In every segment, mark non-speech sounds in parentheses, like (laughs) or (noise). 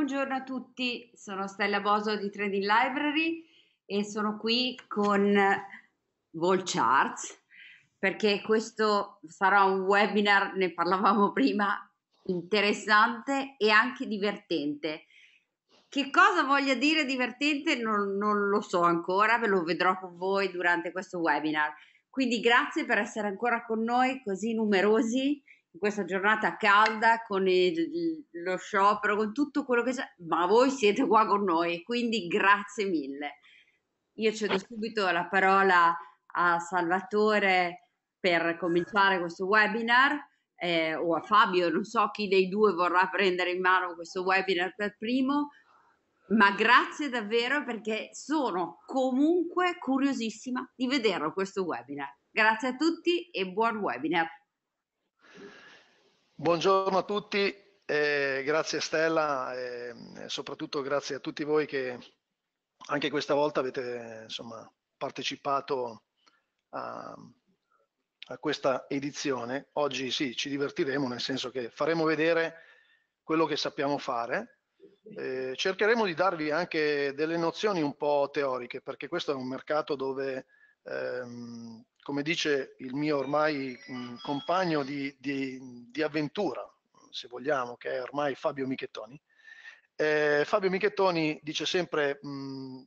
Buongiorno a tutti, sono Stella Boso di Trading Library e sono qui con Vol Charts perché questo sarà un webinar, ne parlavamo prima, interessante e anche divertente. Che cosa voglia dire divertente non, non lo so ancora, ve lo vedrò con voi durante questo webinar. Quindi grazie per essere ancora con noi così numerosi in questa giornata calda con il, lo sciopero, con tutto quello che c'è, ma voi siete qua con noi, quindi grazie mille. Io cedo subito la parola a Salvatore per cominciare questo webinar eh, o a Fabio, non so chi dei due vorrà prendere in mano questo webinar per primo, ma grazie davvero perché sono comunque curiosissima di vederlo questo webinar. Grazie a tutti e buon webinar. Buongiorno a tutti, eh, grazie Stella e eh, soprattutto grazie a tutti voi che anche questa volta avete insomma, partecipato a, a, questa edizione. Oggi sì, ci divertiremo nel senso che faremo vedere quello che sappiamo fare. Eh, cercheremo di darvi anche delle nozioni un po' teoriche perché questo è un mercato dove ehm, come dice il mio ormai mh, mm, compagno di, di, di, avventura, se vogliamo, che è ormai Fabio Michettoni, eh, Fabio Michettoni dice sempre mh, mm,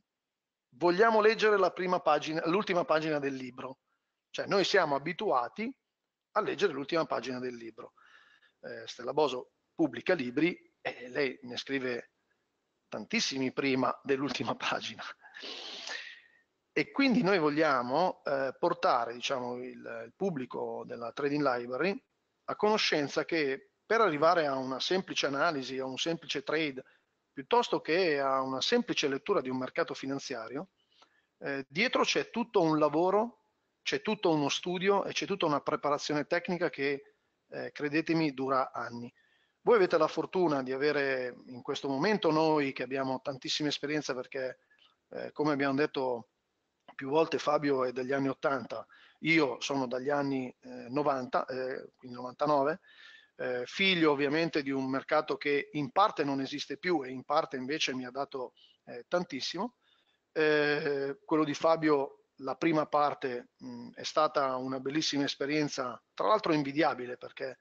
vogliamo leggere l'ultima pagina, pagina del libro, cioè noi siamo abituati a leggere l'ultima pagina del libro. Eh, Stella Boso pubblica libri e lei ne scrive tantissimi prima dell'ultima (laughs) pagina e quindi noi vogliamo eh, portare diciamo, il, il, pubblico della Trading Library a conoscenza che per arrivare a una semplice analisi, a un semplice trade, piuttosto che a una semplice lettura di un mercato finanziario, eh, dietro c'è tutto un lavoro, c'è tutto uno studio e c'è tutta una preparazione tecnica che, eh, credetemi, dura anni. Voi avete la fortuna di avere in questo momento noi che abbiamo tantissima esperienza perché, eh, come abbiamo detto, più volte Fabio è degli anni 80, io sono dagli anni eh, 90, eh, quindi 99, eh, figlio ovviamente di un mercato che in parte non esiste più e in parte invece mi ha dato eh, tantissimo. Eh, quello di Fabio, la prima parte, mh, è stata una bellissima esperienza, tra l'altro invidiabile perché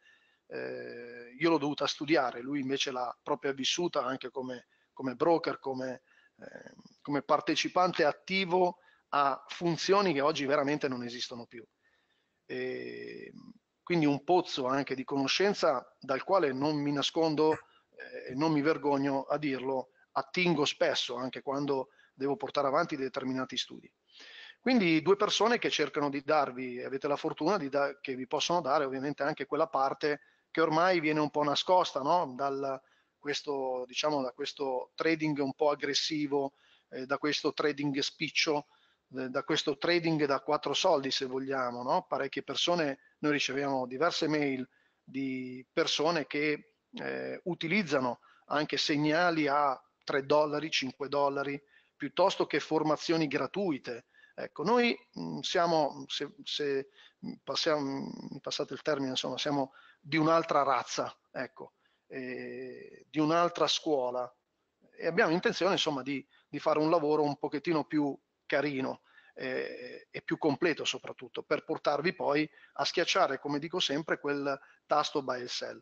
eh, io l'ho dovuta studiare, lui invece l'ha proprio vissuta anche come, come broker, come, come partecipante attivo a funzioni che oggi veramente non esistono più. E ehm, quindi un pozzo anche di conoscenza dal quale non mi nascondo eh, e eh, non mi vergogno a dirlo, attingo spesso anche quando devo portare avanti determinati studi. Quindi due persone che cercano di darvi, avete la fortuna che vi possono dare ovviamente anche quella parte che ormai viene un po' nascosta no? Dal, questo, diciamo, da questo trading un po' aggressivo, eh, da questo trading spiccio da questo trading da quattro soldi se vogliamo, no? parecchie persone, noi riceviamo diverse mail di persone che eh, utilizzano anche segnali a 3 dollari, 5 dollari, piuttosto che formazioni gratuite. Ecco, noi mh, mm, siamo, se, se passiamo, mi passate il termine, insomma, siamo di un'altra razza, ecco, eh, di un'altra scuola e abbiamo intenzione insomma di, di fare un lavoro un pochettino più carino eh, e più completo soprattutto, per portarvi poi a schiacciare, come dico sempre, quel tasto buy and sell.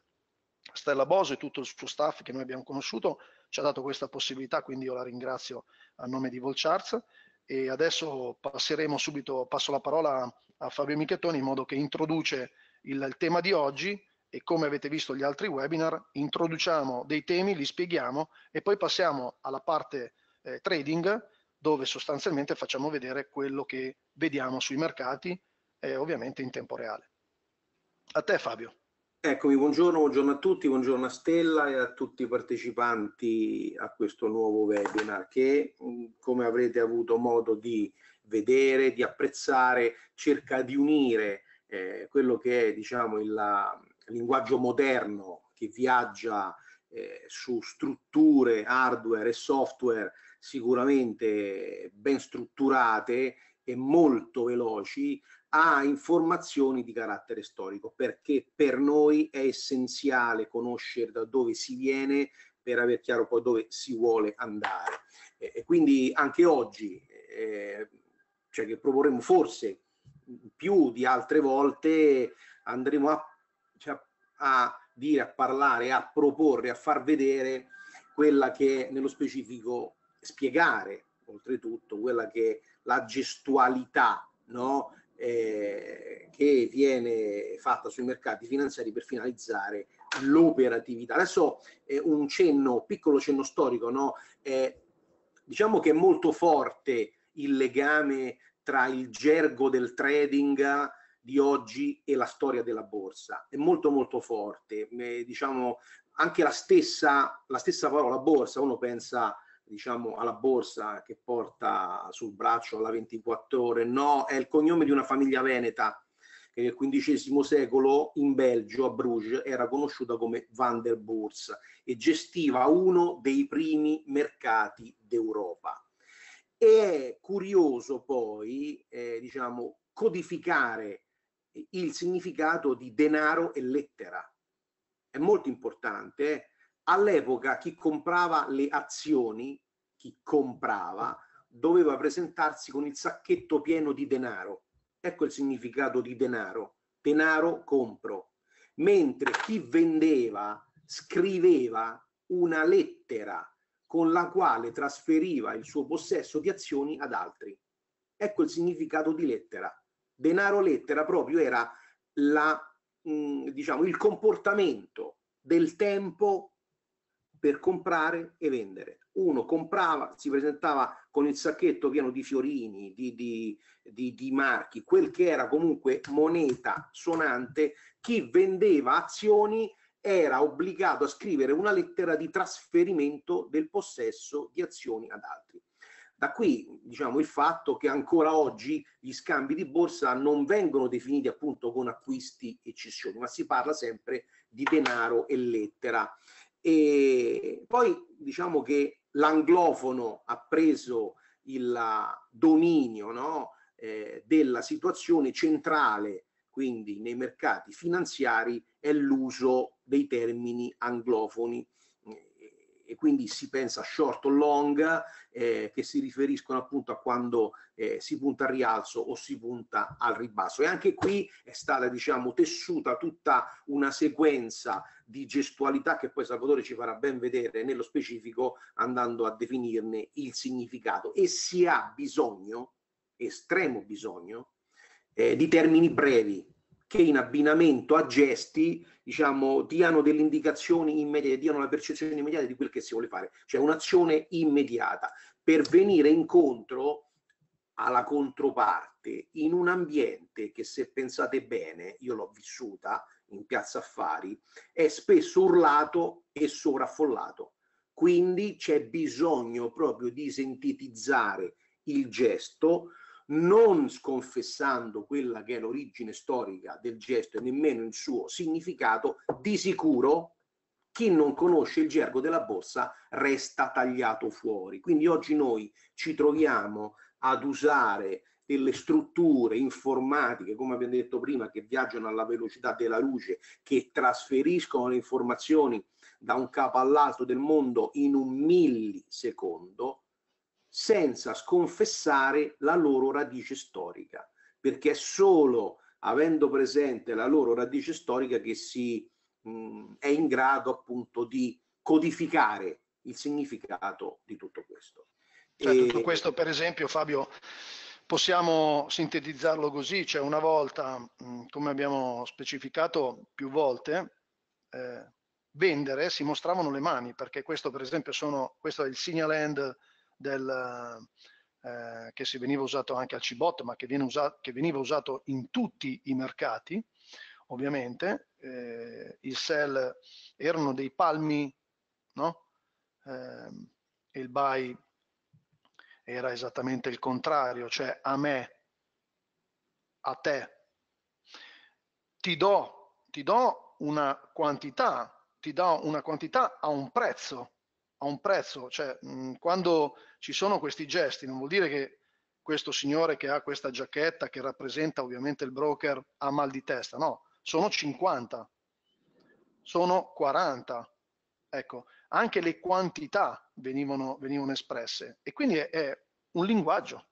Stella Bose e tutto il suo staff che noi abbiamo conosciuto ci ha dato questa possibilità, quindi io la ringrazio a nome di Volcharts e adesso passeremo subito, passo la parola a Fabio Michettoni in modo che introduce il, il tema di oggi e come avete visto gli altri webinar introduciamo dei temi, li spieghiamo e poi passiamo alla parte eh, trading dove sostanzialmente facciamo vedere quello che vediamo sui mercati, eh, ovviamente in tempo reale. A te Fabio. Eccomi, buongiorno, buongiorno a tutti, buongiorno a Stella e a tutti i partecipanti a questo nuovo webinar che, mm, come avrete avuto modo di vedere, di apprezzare, cerca di unire eh, quello che è diciamo, il la, linguaggio moderno che viaggia eh, su strutture, hardware e software sicuramente ben strutturate e molto veloci a informazioni di carattere storico, perché per noi è essenziale conoscere da dove si viene per aver chiaro poi dove si vuole andare. E, e quindi anche oggi, eh, cioè che proporremo forse più di altre volte, andremo a, cioè, a dire, a parlare, a proporre, a far vedere quella che è nello specifico spiegare oltretutto quella che è la gestualità no? eh, che viene fatta sui mercati finanziari per finalizzare l'operatività. Adesso eh, un cenno, piccolo cenno storico, no? eh, diciamo che è molto forte il legame tra il gergo del trading di oggi e la storia della borsa è molto molto forte eh, diciamo anche la stessa, la stessa parola borsa uno pensa diciamo alla borsa che porta sul braccio alla 24 ore, no, è il cognome di una famiglia veneta che nel XV secolo in Belgio, a Bruges, era conosciuta come Van der Burs e gestiva uno dei primi mercati d'Europa. È curioso poi, eh, diciamo, codificare il significato di denaro e lettera. È molto importante. Eh? all'epoca chi comprava le azioni, chi comprava, doveva presentarsi con il sacchetto pieno di denaro. Ecco il significato di denaro. Denaro compro. Mentre chi vendeva scriveva una lettera con la quale trasferiva il suo possesso di azioni ad altri. Ecco il significato di lettera. Denaro lettera proprio era la, mh, mm, diciamo, il comportamento del tempo per comprare e vendere. Uno comprava, si presentava con il sacchetto pieno di fiorini, di, di, di, di marchi, quel che era comunque moneta suonante, chi vendeva azioni era obbligato a scrivere una lettera di trasferimento del possesso di azioni ad altri. Da qui diciamo, il fatto che ancora oggi gli scambi di borsa non vengono definiti appunto con acquisti e cessioni, ma si parla sempre di denaro e lettera. E poi diciamo che l'anglofono ha preso il dominio no? eh, della situazione centrale, quindi nei mercati finanziari, è l'uso dei termini anglofoni e quindi si pensa short o long, eh, che si riferiscono appunto a quando eh, si punta al rialzo o si punta al ribasso. E anche qui è stata diciamo tessuta tutta una sequenza di gestualità che poi Salvatore ci farà ben vedere nello specifico andando a definirne il significato e si ha bisogno, estremo bisogno, eh, di termini brevi che in abbinamento a gesti diciamo, diano delle indicazioni immediate, diano la percezione immediata di quel che si vuole fare, cioè un'azione immediata per venire incontro alla controparte in un ambiente che se pensate bene, io l'ho vissuta in piazza affari, è spesso urlato e sovraffollato. Quindi c'è bisogno proprio di sintetizzare il gesto, non sconfessando quella che è l'origine storica del gesto e nemmeno il suo significato, di sicuro chi non conosce il gergo della borsa resta tagliato fuori. Quindi oggi noi ci troviamo ad usare delle strutture informatiche, come abbiamo detto prima, che viaggiano alla velocità della luce, che trasferiscono le informazioni da un capo all'altro del mondo in un millisecondo, senza sconfessare la loro radice storica, perché è solo avendo presente la loro radice storica che si mh, mm, è in grado appunto di codificare il significato di tutto questo. Cioè, Tutto questo per esempio Fabio possiamo sintetizzarlo così, cioè una volta, mm, come abbiamo specificato più volte, eh, vendere si mostravano le mani, perché questo per esempio sono, questo è il signal end del, eh, che si veniva usato anche al Cibot, ma che, usato, che, veniva usato in tutti i mercati, ovviamente, eh, i sell erano dei palmi, no? Eh, il buy era esattamente il contrario, cioè a me, a te, ti do, ti do una quantità, ti do una quantità a un prezzo, ha un prezzo, cioè mh, quando ci sono questi gesti non vuol dire che questo signore che ha questa giacchetta che rappresenta ovviamente il broker ha mal di testa, no, sono 50, sono 40, ecco, anche le quantità venivano, venivano espresse e quindi è, è, un linguaggio,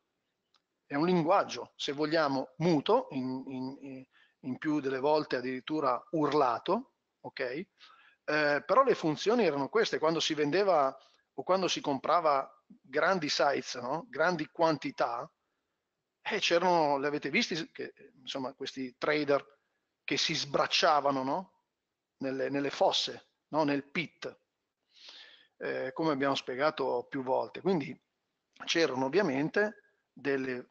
è un linguaggio, se vogliamo, muto, in, in, in più delle volte addirittura urlato, ok? Eh, però le funzioni erano queste, quando si vendeva o quando si comprava grandi sites, no? grandi quantità, eh, c'erano, li avete visti, che, insomma, questi trader che si sbracciavano no? nelle, nelle, fosse, no? nel pit, eh, come abbiamo spiegato più volte. Quindi c'erano ovviamente delle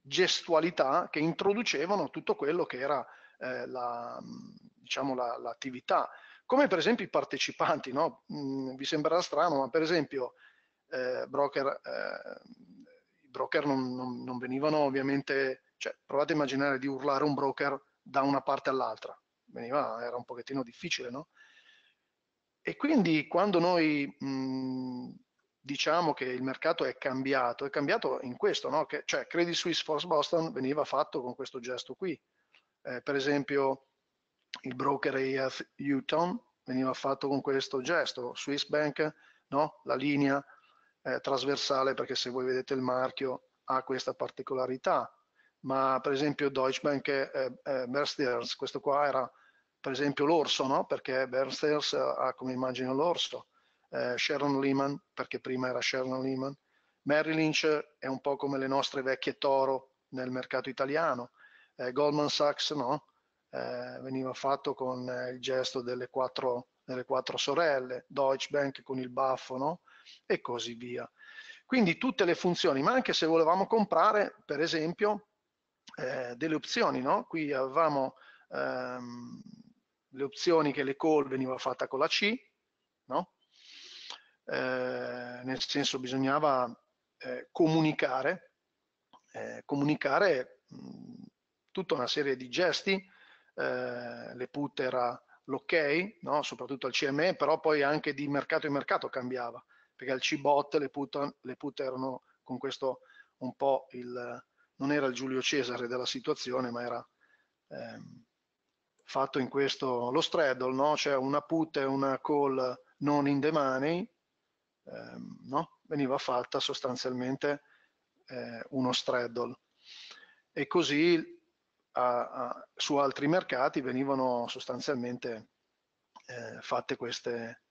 gestualità che introducevano tutto quello che era eh, la, diciamo, l'attività, come per esempio i partecipanti, no? mm, vi sembrerà strano, ma per esempio eh, broker, eh, i broker non, non, non, venivano ovviamente, cioè provate a immaginare di urlare un broker da una parte all'altra, Veniva, era un pochettino difficile, no? E quindi quando noi mh, mm, diciamo che il mercato è cambiato, è cambiato in questo, no? che, cioè Credit Suisse Force Boston veniva fatto con questo gesto qui. Eh, per esempio il broker EAF Uton veniva fatto con questo gesto, Swiss Bank, no? la linea eh, trasversale perché se voi vedete il marchio ha questa particolarità, ma per esempio Deutsche Bank eh, eh Bernsters, questo qua era per esempio l'orso, no? perché Bernsters eh, ha come immagine l'orso, eh, Sharon Lehman perché prima era Sharon Lehman, Merrill Lynch è un po' come le nostre vecchie toro nel mercato italiano, eh, Goldman Sachs no? eh, veniva fatto con eh, il gesto delle quattro, delle quattro sorelle, Deutsche Bank con il baffo, no? e così via. Quindi tutte le funzioni, ma anche se volevamo comprare, per esempio, eh, delle opzioni, no? qui avevamo ehm, le opzioni che le call veniva fatta con la C, no? eh, nel senso bisognava eh, comunicare, eh, comunicare mh, tutta una serie di gesti eh, le put era l'ok, no? soprattutto al CME, però poi anche di mercato in mercato cambiava, perché al CBOT le put, le put erano con questo un po' il, non era il Giulio Cesare della situazione, ma era ehm, fatto in questo, lo straddle, no? cioè una put e una call non in the money, ehm, no? veniva fatta sostanzialmente eh, uno straddle. E così a, a, su altri mercati venivano sostanzialmente eh, fatte queste,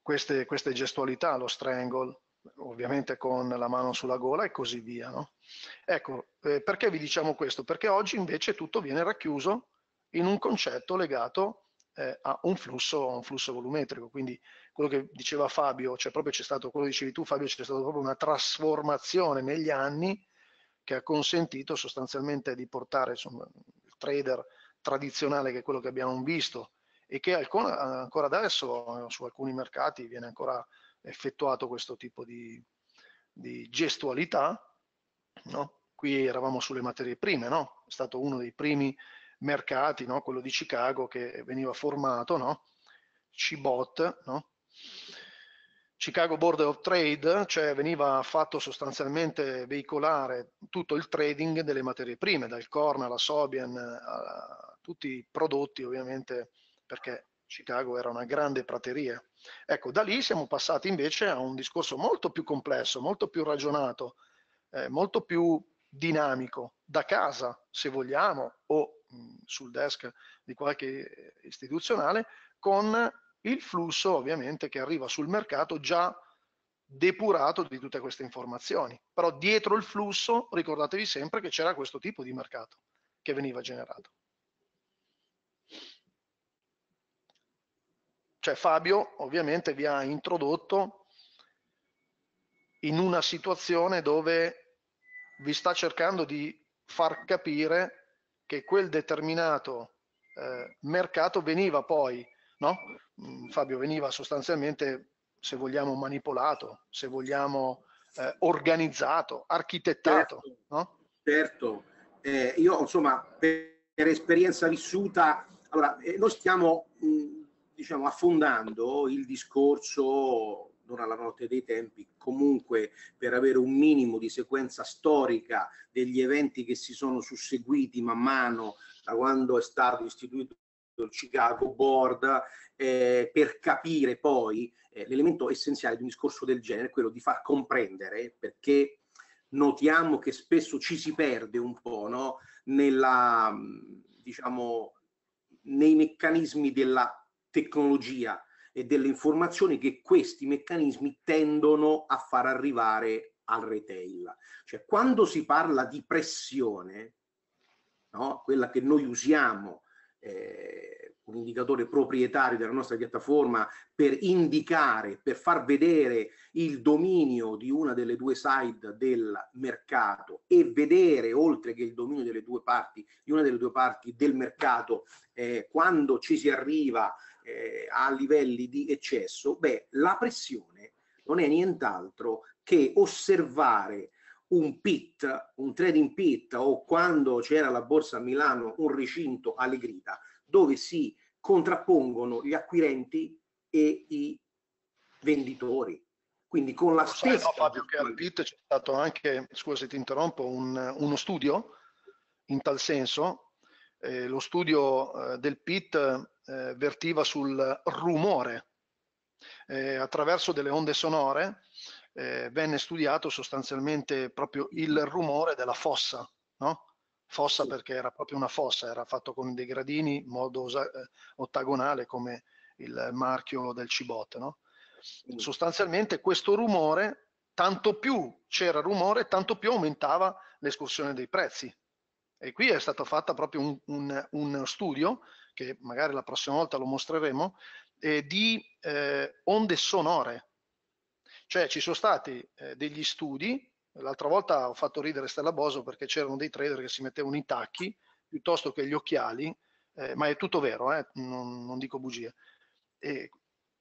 queste, queste, gestualità, lo strangle, ovviamente con la mano sulla gola e così via. No? Ecco, eh, perché vi diciamo questo? Perché oggi invece tutto viene racchiuso in un concetto legato eh, a un flusso, un flusso, volumetrico. Quindi quello che diceva Fabio, cioè proprio c'è stato, quello che dicevi tu Fabio, c'è stata proprio una trasformazione negli anni che ha consentito sostanzialmente di portare insomma, il trader tradizionale che è quello che abbiamo visto e che ancora adesso eh, su alcuni mercati viene ancora effettuato questo tipo di, di gestualità. No? Qui eravamo sulle materie prime, no? è stato uno dei primi mercati, no? quello di Chicago, che veniva formato, no? CBOT, no? Chicago Board of Trade, cioè veniva fatto sostanzialmente veicolare tutto il trading delle materie prime, dal corn alla sobian, a tutti i prodotti ovviamente, perché Chicago era una grande prateria. Ecco, da lì siamo passati invece a un discorso molto più complesso, molto più ragionato, eh, molto più dinamico, da casa se vogliamo, o mh, mm, sul desk di qualche istituzionale, con il flusso ovviamente che arriva sul mercato già depurato di tutte queste informazioni. Però dietro il flusso ricordatevi sempre che c'era questo tipo di mercato che veniva generato. Cioè Fabio ovviamente vi ha introdotto in una situazione dove vi sta cercando di far capire che quel determinato eh, mercato veniva poi no? Mm, Fabio veniva sostanzialmente, se vogliamo, manipolato, se vogliamo, eh, organizzato, architettato. Certo, no? certo. Eh, io insomma, per, per, esperienza vissuta, allora, eh, noi stiamo mh, mm, diciamo, affondando il discorso non alla notte dei tempi, comunque per avere un minimo di sequenza storica degli eventi che si sono susseguiti man mano da quando è stato istituito il Chicago Board, eh, per capire poi eh, l'elemento essenziale di un discorso del genere, quello di far comprendere, perché notiamo che spesso ci si perde un po' no? Nella, diciamo, nei meccanismi della tecnologia e delle informazioni che questi meccanismi tendono a far arrivare al retail. Cioè, quando si parla di pressione, no? quella che noi usiamo eh, un indicatore proprietario della nostra piattaforma per indicare, per far vedere il dominio di una delle due side del mercato e vedere oltre che il dominio delle due parti, di una delle due parti del mercato, eh, quando ci si arriva eh, a livelli di eccesso, beh, la pressione non è nient'altro che osservare un pit, un trading pit o quando c'era la borsa a Milano un recinto alle grida dove si contrappongono gli acquirenti e i venditori. Quindi con la stessa... Sai, no, Fabio, che al PIT c'è stato anche, scusa se ti interrompo, un, uno studio in tal senso. Eh, lo studio eh, del PIT eh, vertiva sul rumore eh, attraverso delle onde sonore eh, venne studiato sostanzialmente proprio il rumore della fossa, no? Fossa perché era proprio una fossa, era fatto con dei gradini in modo eh, ottagonale come il marchio del Cibot, no? Sostanzialmente questo rumore, tanto più c'era rumore, tanto più aumentava l'escursione dei prezzi. E qui è stato fatto proprio un, un, un studio, che magari la prossima volta lo mostreremo, eh, di eh, onde sonore, cioè ci sono stati eh, degli studi, l'altra volta ho fatto ridere Stella Boso perché c'erano dei trader che si mettevano i tacchi piuttosto che gli occhiali, eh, ma è tutto vero, eh, non, non, dico bugie. E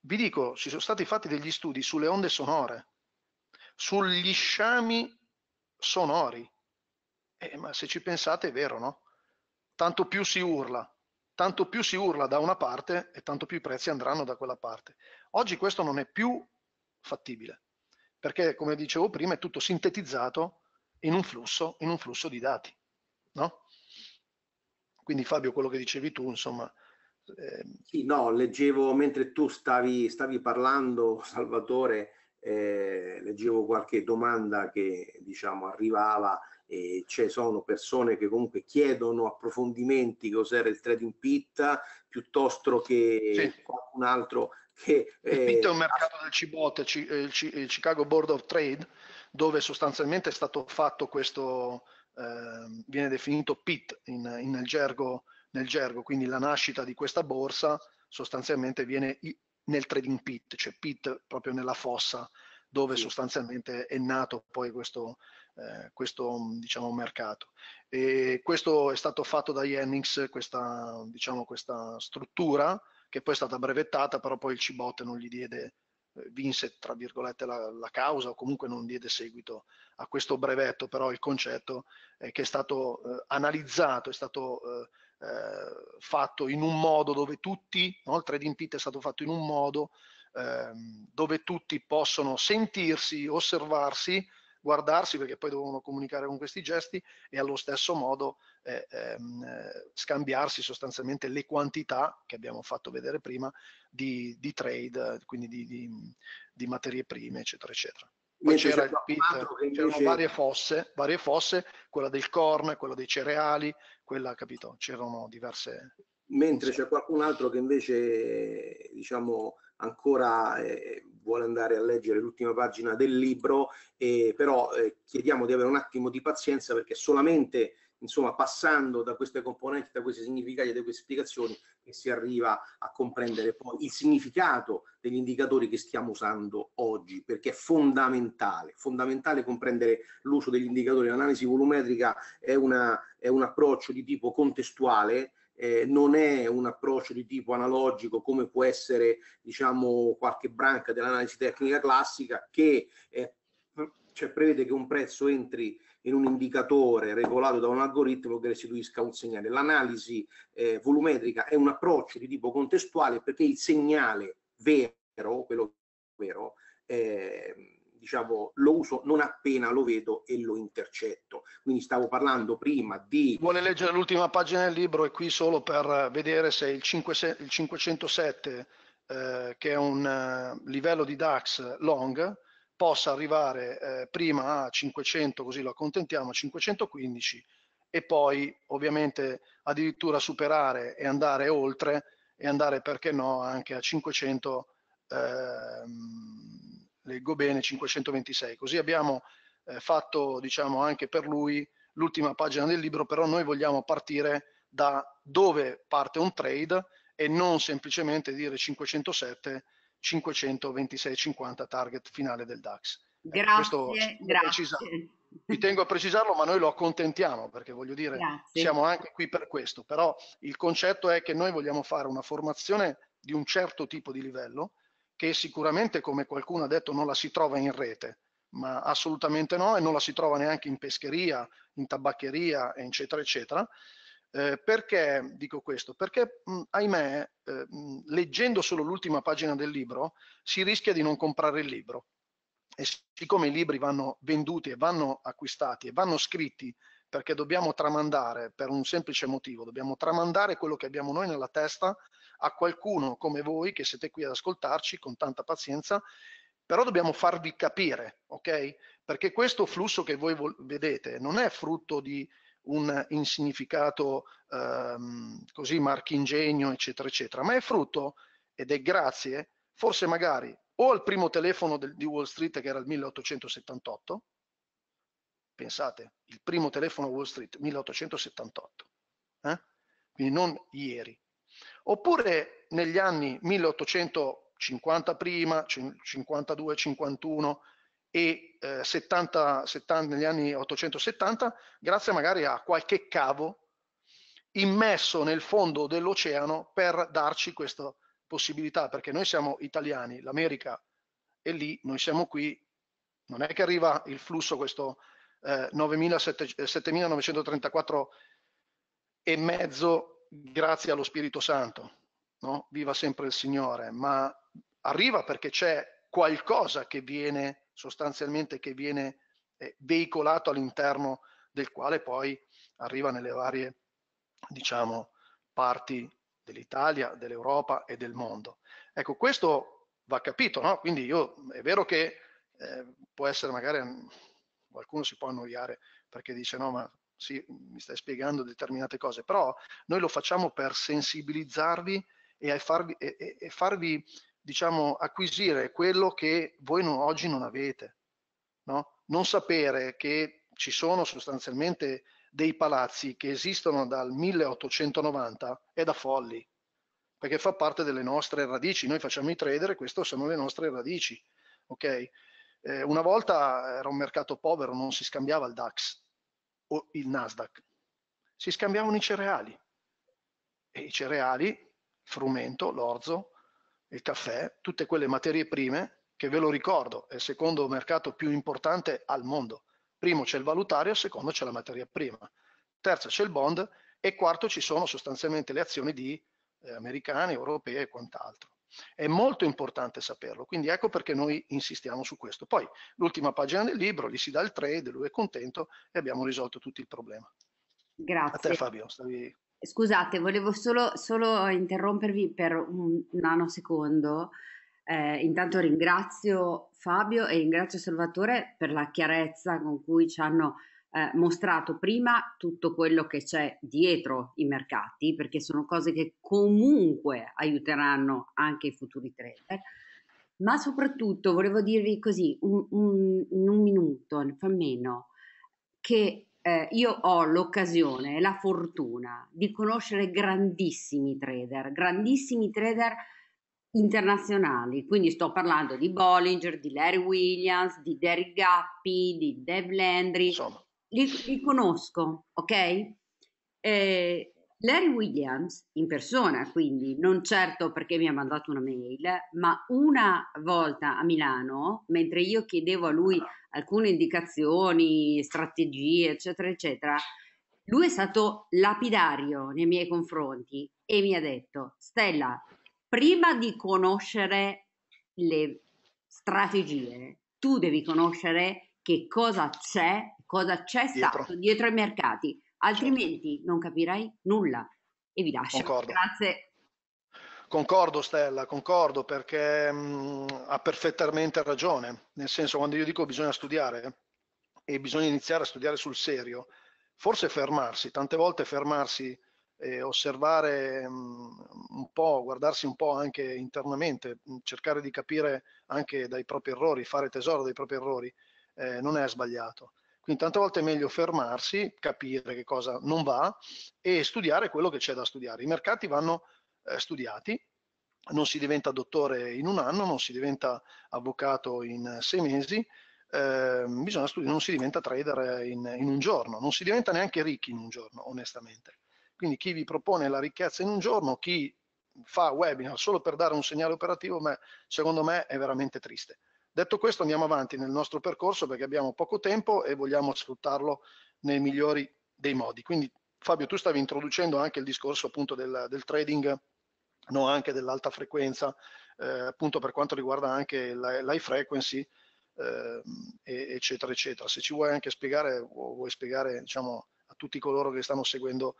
vi dico, ci sono stati fatti degli studi sulle onde sonore, sugli sciami sonori. Eh, ma se ci pensate è vero, no? Tanto più si urla, tanto più si urla da una parte e tanto più i prezzi andranno da quella parte. Oggi questo non è più fattibile, perché come dicevo prima è tutto sintetizzato in un flusso, in un flusso di dati. No? Quindi Fabio, quello che dicevi tu, insomma... Eh... Sì, no, leggevo mentre tu stavi, stavi parlando, Salvatore, eh, leggevo qualche domanda che diciamo arrivava e ci sono persone che comunque chiedono approfondimenti cos'era il trading pit piuttosto che sì. qualcun altro che... Dipinto eh, un mercato del cibotte, eh, il Chicago Board of Trade, dove sostanzialmente è stato fatto questo, eh, viene definito PIT in, in, nel, gergo, nel gergo, quindi la nascita di questa borsa sostanzialmente viene nel trading pit, cioè pit proprio nella fossa dove sì. sostanzialmente è nato poi questo, eh, questo diciamo, mercato. E questo è stato fatto da Jennings, questa, diciamo, questa struttura che poi è stata brevettata, però poi il Cibotte non gli diede, eh, vinse tra virgolette la, la, causa o comunque non diede seguito a questo brevetto, però il concetto è che è stato eh, analizzato, è stato eh, eh, fatto in un modo dove tutti, no? il trading pit è stato fatto in un modo ehm, dove tutti possono sentirsi, osservarsi guardarsi perché poi dovevano comunicare con questi gesti e allo stesso modo eh, ehm, scambiarsi sostanzialmente le quantità che abbiamo fatto vedere prima di, di trade, quindi di, di, di materie prime, eccetera, eccetera poi c'era il pit, c'erano invece... varie fosse, varie fosse, quella del corn, quella dei cereali, quella, capito, c'erano diverse... Mentre c'è qualcun altro che invece, diciamo, ancora eh, vuole andare a leggere l'ultima pagina del libro, eh, però eh, chiediamo di avere un attimo di pazienza perché solamente insomma, passando da queste componenti, da questi significati, da queste spiegazioni, che si arriva a comprendere poi il significato degli indicatori che stiamo usando oggi, perché è fondamentale, fondamentale comprendere l'uso degli indicatori. L'analisi volumetrica è, una, è un approccio di tipo contestuale eh, non è un approccio di tipo analogico come può essere diciamo, qualche branca dell'analisi tecnica classica che eh, cioè prevede che un prezzo entri in un indicatore regolato da un algoritmo che restituisca un segnale. L'analisi eh, volumetrica è un approccio di tipo contestuale perché il segnale vero, quello vero, eh, diciamo, lo uso non appena lo vedo e lo intercetto. Quindi stavo parlando prima di... Vuole leggere l'ultima pagina del libro e qui solo per vedere se il, 5, il 507, eh, che è un uh, livello di DAX long, possa arrivare eh, prima a 500, così lo accontentiamo, 515 e poi ovviamente addirittura superare e andare oltre e andare perché no anche a 500 ehm, leggo bene, 526. Così abbiamo eh, fatto diciamo, anche per lui l'ultima pagina del libro, però noi vogliamo partire da dove parte un trade e non semplicemente dire 507, 526, 50 target finale del DAX. Ecco, grazie, eh, grazie. Mi tengo a precisarlo, ma noi lo accontentiamo perché voglio dire, grazie. siamo anche qui per questo, però il concetto è che noi vogliamo fare una formazione di un certo tipo di livello, che sicuramente, come qualcuno ha detto, non la si trova in rete, ma assolutamente no, e non la si trova neanche in pescheria, in tabaccheria, eccetera, eccetera. Eh, perché dico questo? Perché, mh, ahimè, eh, mh, leggendo solo l'ultima pagina del libro, si rischia di non comprare il libro. E siccome i libri vanno venduti e vanno acquistati e vanno scritti perché dobbiamo tramandare per un semplice motivo, dobbiamo tramandare quello che abbiamo noi nella testa a qualcuno come voi che siete qui ad ascoltarci con tanta pazienza, però dobbiamo farvi capire, ok? Perché questo flusso che voi vedete non è frutto di un insignificato ehm, così marchingegno, eccetera, eccetera, ma è frutto ed è grazie, forse magari o al primo telefono del, di Wall Street che era il 1878, pensate, il primo telefono Wall Street, 1878, eh? quindi non ieri, Oppure negli anni 1850 prima, 52, 51 e eh, 70, 70, negli anni 870, grazie magari a qualche cavo immesso nel fondo dell'oceano per darci questa possibilità, perché noi siamo italiani, l'America è lì, noi siamo qui, non è che arriva il flusso questo eh, 9.734 eh, e mezzo grazie allo Spirito Santo, no? viva sempre il Signore, ma arriva perché c'è qualcosa che viene sostanzialmente che viene eh, veicolato all'interno del quale poi arriva nelle varie diciamo, parti dell'Italia, dell'Europa e del mondo. Ecco, questo va capito, no? Quindi io è vero che eh, può essere magari mm, qualcuno si può annoiare perché dice no, ma sì, mi stai spiegando determinate cose, però noi lo facciamo per sensibilizzarvi e farvi, e, e farvi diciamo, acquisire quello che voi no, oggi non avete. No? Non sapere che ci sono sostanzialmente dei palazzi che esistono dal 1890 è da folli, perché fa parte delle nostre radici. Noi facciamo i trader e queste sono le nostre radici. Okay? Eh, una volta era un mercato povero, non si scambiava il DAX, o il Nasdaq. Si scambiavano i cereali e i cereali, il frumento, l'orzo, il caffè, tutte quelle materie prime che ve lo ricordo è il secondo mercato più importante al mondo. Primo c'è il valutario, secondo c'è la materia prima, terzo c'è il bond e quarto ci sono sostanzialmente le azioni di eh, americane, europee e quant'altro. È molto importante saperlo, quindi ecco perché noi insistiamo su questo. Poi l'ultima pagina del libro, gli si dà il trade, lui è contento e abbiamo risolto tutto il problema. Grazie. A te Fabio, stavi... Scusate, volevo solo, solo interrompervi per un nanosecondo. Eh, intanto ringrazio Fabio e ringrazio Salvatore per la chiarezza con cui ci hanno eh, mostrato prima tutto quello che c'è dietro i mercati, perché sono cose che comunque aiuteranno anche i futuri trader. Ma soprattutto volevo dirvi così, un, un, in un minuto, fa meno, che eh, io ho l'occasione e la fortuna di conoscere grandissimi trader, grandissimi trader internazionali, quindi sto parlando di Bollinger, di Larry Williams, di Derek Gappi, di Dave Landry, Insomma li, li conosco, ok? Eh, Larry Williams in persona, quindi non certo perché mi ha mandato una mail, ma una volta a Milano, mentre io chiedevo a lui alcune indicazioni, strategie, eccetera, eccetera, lui è stato lapidario nei miei confronti e mi ha detto, Stella, prima di conoscere le strategie, tu devi conoscere che cosa c'è, cosa c'è dietro. stato dietro ai mercati, certo. altrimenti certo. non capirai nulla. E vi lascio. Concordo. Grazie. Concordo Stella, concordo perché mh, mm, ha perfettamente ragione, nel senso quando io dico bisogna studiare e bisogna iniziare a studiare sul serio, forse fermarsi, tante volte fermarsi e osservare mh, mm, un po', guardarsi un po' anche internamente, mh, mm, cercare di capire anche dai propri errori, fare tesoro dei propri errori eh, non è sbagliato. Quindi tante volte è meglio fermarsi, capire che cosa non va e studiare quello che c'è da studiare. I mercati vanno eh, studiati, non si diventa dottore in un anno, non si diventa avvocato in sei mesi, eh, bisogna studiare, non si diventa trader in, in un giorno, non si diventa neanche ricchi in un giorno, onestamente. Quindi chi vi propone la ricchezza in un giorno, chi fa webinar solo per dare un segnale operativo, beh, secondo me è veramente triste. Detto questo andiamo avanti nel nostro percorso perché abbiamo poco tempo e vogliamo sfruttarlo nei migliori dei modi. Quindi Fabio tu stavi introducendo anche il discorso appunto del, del trading, no, anche dell'alta frequenza, eh, appunto per quanto riguarda anche l'high frequency, eh, eccetera, eccetera. Se ci vuoi anche spiegare o vuoi spiegare diciamo, a tutti coloro che stanno seguendo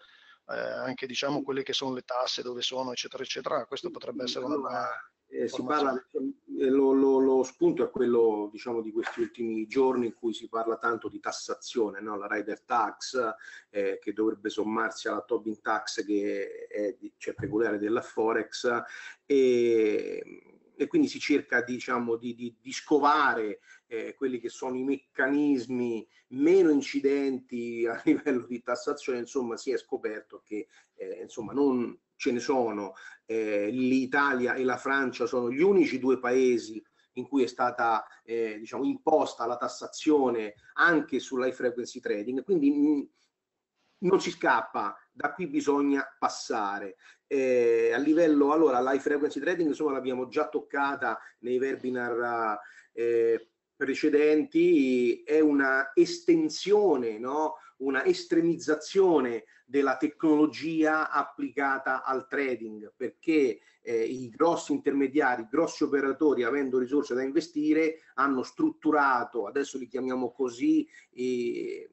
eh, anche diciamo, quelle che sono le tasse, dove sono, eccetera, eccetera, questo potrebbe essere una... Eh, si parla, eh, lo, lo, lo, spunto è quello diciamo, di questi ultimi giorni in cui si parla tanto di tassazione, no? la rider tax eh, che dovrebbe sommarsi alla Tobin tax che è cioè, peculiare della Forex e, e quindi si cerca diciamo, di, di, di scovare eh, quelli che sono i meccanismi meno incidenti (laughs) a livello di tassazione, insomma si è scoperto che eh, insomma, non ce ne sono, eh, l'Italia e la Francia sono gli unici due paesi in cui è stata eh, diciamo, imposta la tassazione anche sull'high frequency trading, quindi mh, mm, non si scappa, da qui bisogna passare. Eh, a livello, allora, l'high frequency trading, insomma, l'abbiamo già toccata nei webinar eh, precedenti, è una estensione, no? una estremizzazione della tecnologia applicata al trading, perché eh, i grossi intermediari, i grossi operatori, avendo risorse da investire, hanno strutturato, adesso li chiamiamo così, eh,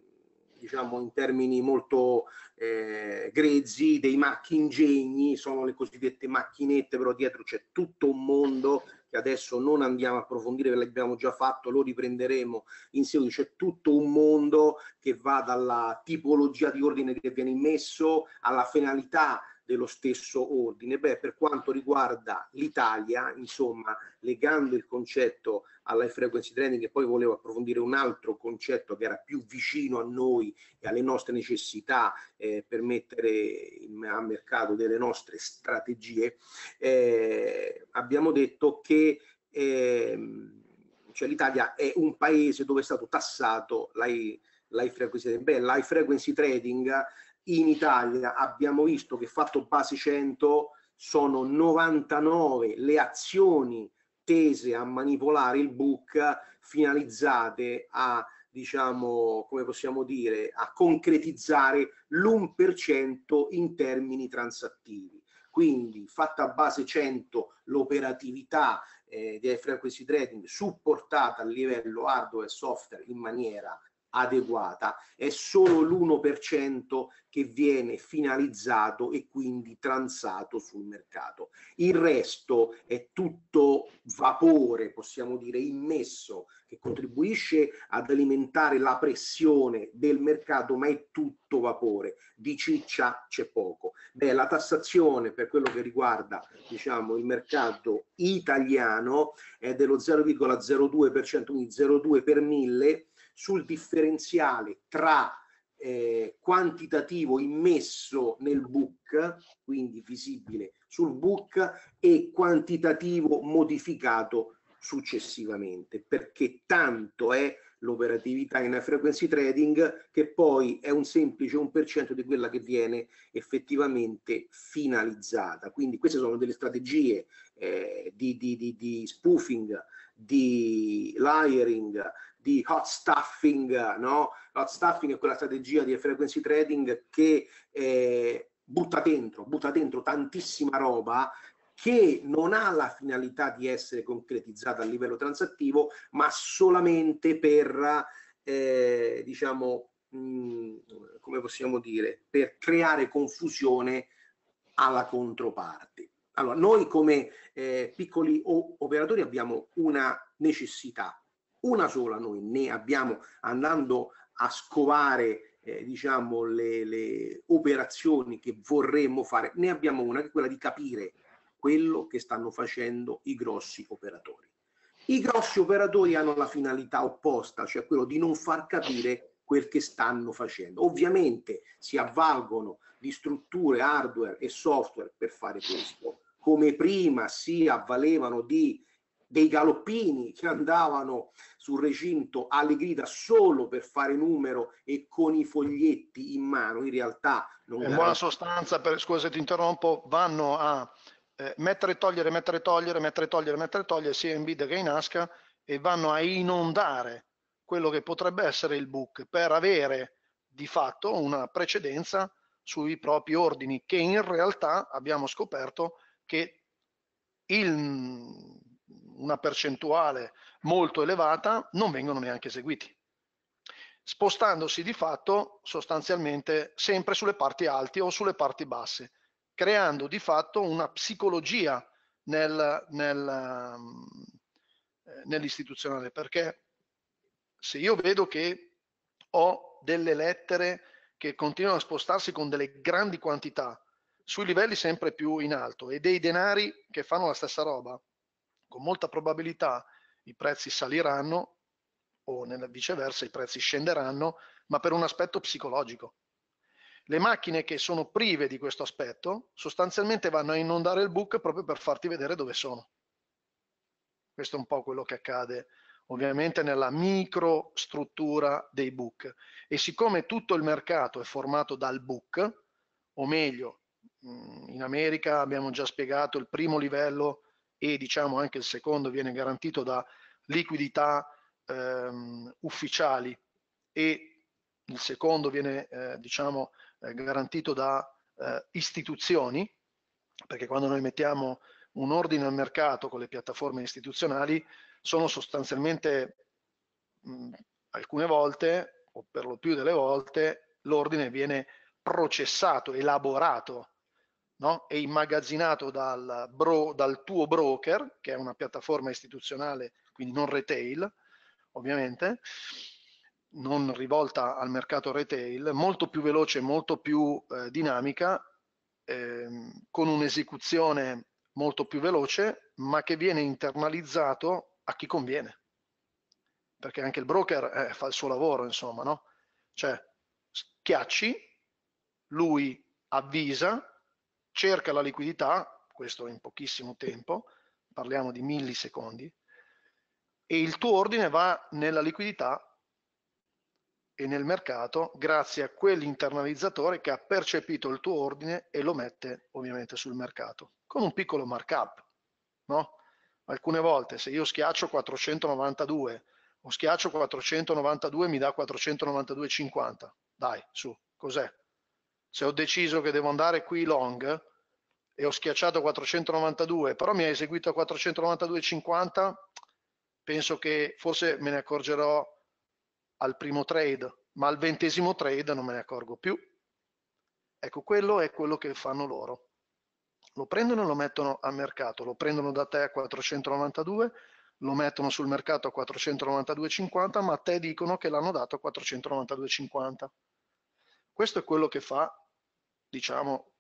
diciamo in termini molto eh, grezzi, dei macchingegni, sono le cosiddette macchinette, però dietro c'è tutto un mondo che adesso non andiamo a approfondire l'abbiamo già fatto, lo riprenderemo in seguito. C'è tutto un mondo che va dalla tipologia di ordine che viene immesso alla finalità dello stesso ordine. Beh, per quanto riguarda l'Italia, insomma, legando il concetto alla frequency training e poi volevo approfondire un altro concetto che era più vicino a noi e alle nostre necessità eh, per mettere in, a mercato delle nostre strategie, eh, abbiamo detto che eh, cioè l'Italia è un paese dove è stato tassato l'high frequency trading. Beh, l'high frequency trading in Italia abbiamo visto che fatto base 100 sono 99 le azioni tese a manipolare il book finalizzate a diciamo come possiamo dire a concretizzare l'1% in termini transattivi quindi fatta a base 100 l'operatività eh, dei frequency trading supportata a livello hardware e software in maniera adeguata, è solo l'1% che viene finalizzato e quindi transato sul mercato. Il resto è tutto vapore, possiamo dire, immesso, che contribuisce ad alimentare la pressione del mercato, ma è tutto vapore, di ciccia c'è poco. Beh, la tassazione per quello che riguarda diciamo, il mercato italiano è dello 0,02%, quindi 0,2 per mille sul differenziale tra eh, quantitativo immesso nel book, quindi visibile sul book, e quantitativo modificato successivamente, perché tanto è l'operatività in frequency trading che poi è un semplice 1% di quella che viene effettivamente finalizzata. Quindi queste sono delle strategie eh, di, di, di, di spoofing, di layering, di hot stuffing, no? Hot stuffing è quella strategia di frequency trading che eh, butta dentro, butta dentro tantissima roba che non ha la finalità di essere concretizzata a livello transattivo, ma solamente per, eh, diciamo, mh, come possiamo dire, per creare confusione alla controparte. Allora, noi come eh, piccoli operatori abbiamo una necessità, una sola noi ne abbiamo andando a scovare eh, diciamo le, le operazioni che vorremmo fare, ne abbiamo una che è quella di capire quello che stanno facendo i grossi operatori. I grossi operatori hanno la finalità opposta, cioè quello di non far capire quel che stanno facendo. Ovviamente si avvalgono di strutture hardware e software per fare questo, come prima si avvalevano di dei galoppini che andavano sul recinto alle grida solo per fare numero e con i foglietti in mano, in realtà non... In buona sostanza, per, scusa se ti interrompo, vanno a eh, mettere togliere, mettere togliere, mettere togliere, mettere togliere sia in bid che in asca e vanno a inondare quello che potrebbe essere il book per avere di fatto una precedenza sui propri ordini che in realtà abbiamo scoperto che il una percentuale molto elevata, non vengono neanche eseguiti, spostandosi di fatto sostanzialmente sempre sulle parti alte o sulle parti basse, creando di fatto una psicologia nel, nel, ehm, nell'istituzionale, perché se io vedo che ho delle lettere che continuano a spostarsi con delle grandi quantità sui livelli sempre più in alto e dei denari che fanno la stessa roba, con molta probabilità i prezzi saliranno o viceversa i prezzi scenderanno, ma per un aspetto psicologico. Le macchine che sono prive di questo aspetto sostanzialmente vanno a inondare il book proprio per farti vedere dove sono. Questo è un po' quello che accade ovviamente nella microstruttura dei book. E siccome tutto il mercato è formato dal book, o meglio, mm, in America abbiamo già spiegato il primo livello e diciamo anche il secondo viene garantito da liquidità ehm, ufficiali e il secondo viene eh, diciamo eh, garantito da eh, istituzioni perché quando noi mettiamo un ordine al mercato con le piattaforme istituzionali sono sostanzialmente mh, alcune volte o per lo più delle volte l'ordine viene processato, elaborato no? è immagazzinato dal, bro, dal, tuo broker, che è una piattaforma istituzionale, quindi non retail, ovviamente, non rivolta al mercato retail, molto più veloce, molto più eh, dinamica, ehm, con un'esecuzione molto più veloce, ma che viene internalizzato a chi conviene. Perché anche il broker eh, fa il suo lavoro, insomma, no? Cioè, schiacci, lui avvisa, cerca la liquidità, questo in pochissimo tempo, parliamo di millisecondi, e il tuo ordine va nella liquidità e nel mercato grazie a quell'internalizzatore che ha percepito il tuo ordine e lo mette ovviamente sul mercato con un piccolo markup no? alcune volte se io schiaccio 492 o schiaccio 492 mi dà 492,50 dai su cos'è se ho deciso che devo andare qui long e ho schiacciato 492, però mi ha eseguito a 492,50, penso che forse me ne accorgerò al primo trade, ma al ventesimo trade non me ne accorgo più. Ecco, quello è quello che fanno loro. Lo prendono e lo mettono a mercato, lo prendono da te a 492, lo mettono sul mercato a 492,50, ma a te dicono che l'hanno dato a 492,50. Questo è quello che fa, diciamo,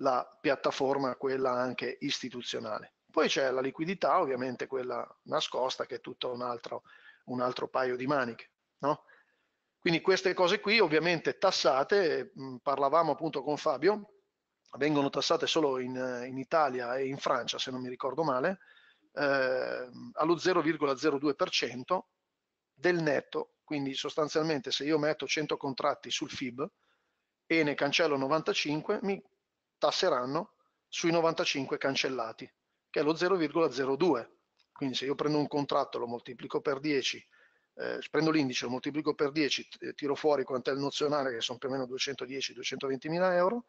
la piattaforma, quella anche istituzionale. Poi c'è la liquidità, ovviamente quella nascosta, che è tutto un altro, un altro paio di maniche. No? Quindi queste cose qui, ovviamente tassate, mm, parlavamo appunto con Fabio, vengono tassate solo in, in, Italia e in Francia, se non mi ricordo male, eh, allo 0,02% del netto. Quindi sostanzialmente se io metto 100 contratti sul FIB e ne cancello 95, mi tasseranno sui 95 cancellati, che è lo 0,02. Quindi se io prendo un contratto, lo moltiplico per 10, eh, prendo l'indice, lo moltiplico per 10, eh, tiro fuori quant'è il nozionale, che sono più o meno 210-220 mila euro,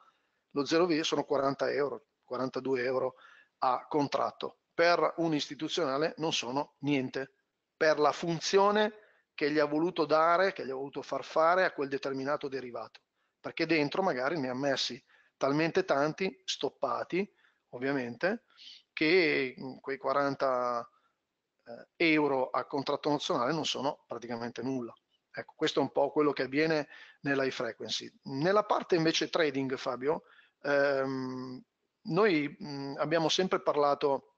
lo 0,2 sono 40 euro, 42 euro a contratto. Per un istituzionale non sono niente. Per la funzione che gli ha voluto dare, che gli ha voluto far fare a quel determinato derivato. Perché dentro magari ne ha messi talmente tanti, stoppati ovviamente, che mm, quei 40 eh, euro a contratto nazionale non sono praticamente nulla. Ecco, questo è un po' quello che avviene nell'high frequency. Nella parte invece trading, Fabio, ehm, noi mh, mm, abbiamo sempre parlato